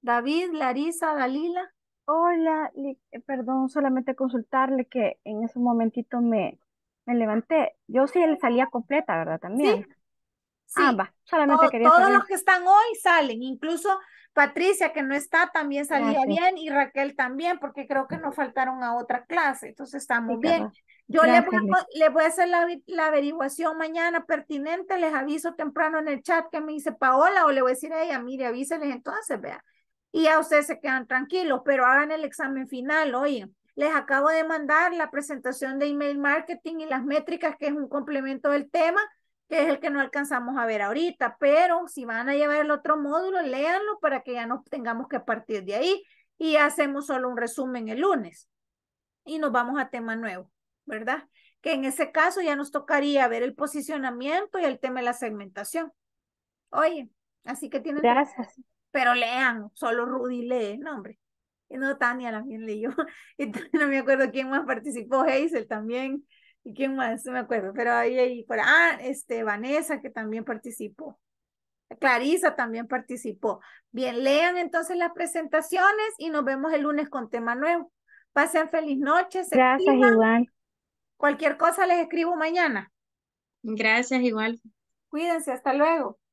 David, Larisa, Dalila. Hola, eh, perdón, solamente consultarle que en ese momentito me, me levanté. Yo sí salía completa, ¿verdad? También. Sí. Ah, solamente todos los que están hoy salen, incluso Patricia que no está también salía bien y Raquel también porque creo que nos faltaron a otra clase, entonces estamos muy bien. Yo le voy, a, hacer la, la, averiguación mañana pertinente, les aviso temprano en el chat que me dice Paola o le voy a decir a ella, mire, avíseles entonces, vea, y ya ustedes se quedan tranquilos, pero hagan el examen final, oye. Les acabo de mandar la presentación de email marketing y las métricas, que es un complemento del tema, que es el que no alcanzamos a ver ahorita, pero si van a llevar el otro módulo, léanlo para que ya no tengamos que partir de ahí y hacemos solo un resumen el lunes y nos vamos a tema nuevo, ¿verdad? Que en ese caso ya nos tocaría ver el posicionamiento y el tema de la segmentación. Oye, así que tienen. Gracias pero lean, solo Rudy lee, no hombre. No, Tania también leyó. [laughs] y no me acuerdo quién más participó, Hazel también. ¿Y quién más? No me acuerdo. Pero ahí, ahí por ah, este, Vanessa que también participó. Clarisa también participó. Bien, lean entonces las presentaciones y nos vemos el lunes con tema nuevo. Pasen feliz noche. Gracias, igual. Cualquier cosa les escribo mañana. Gracias, igual. Cuídense, hasta luego.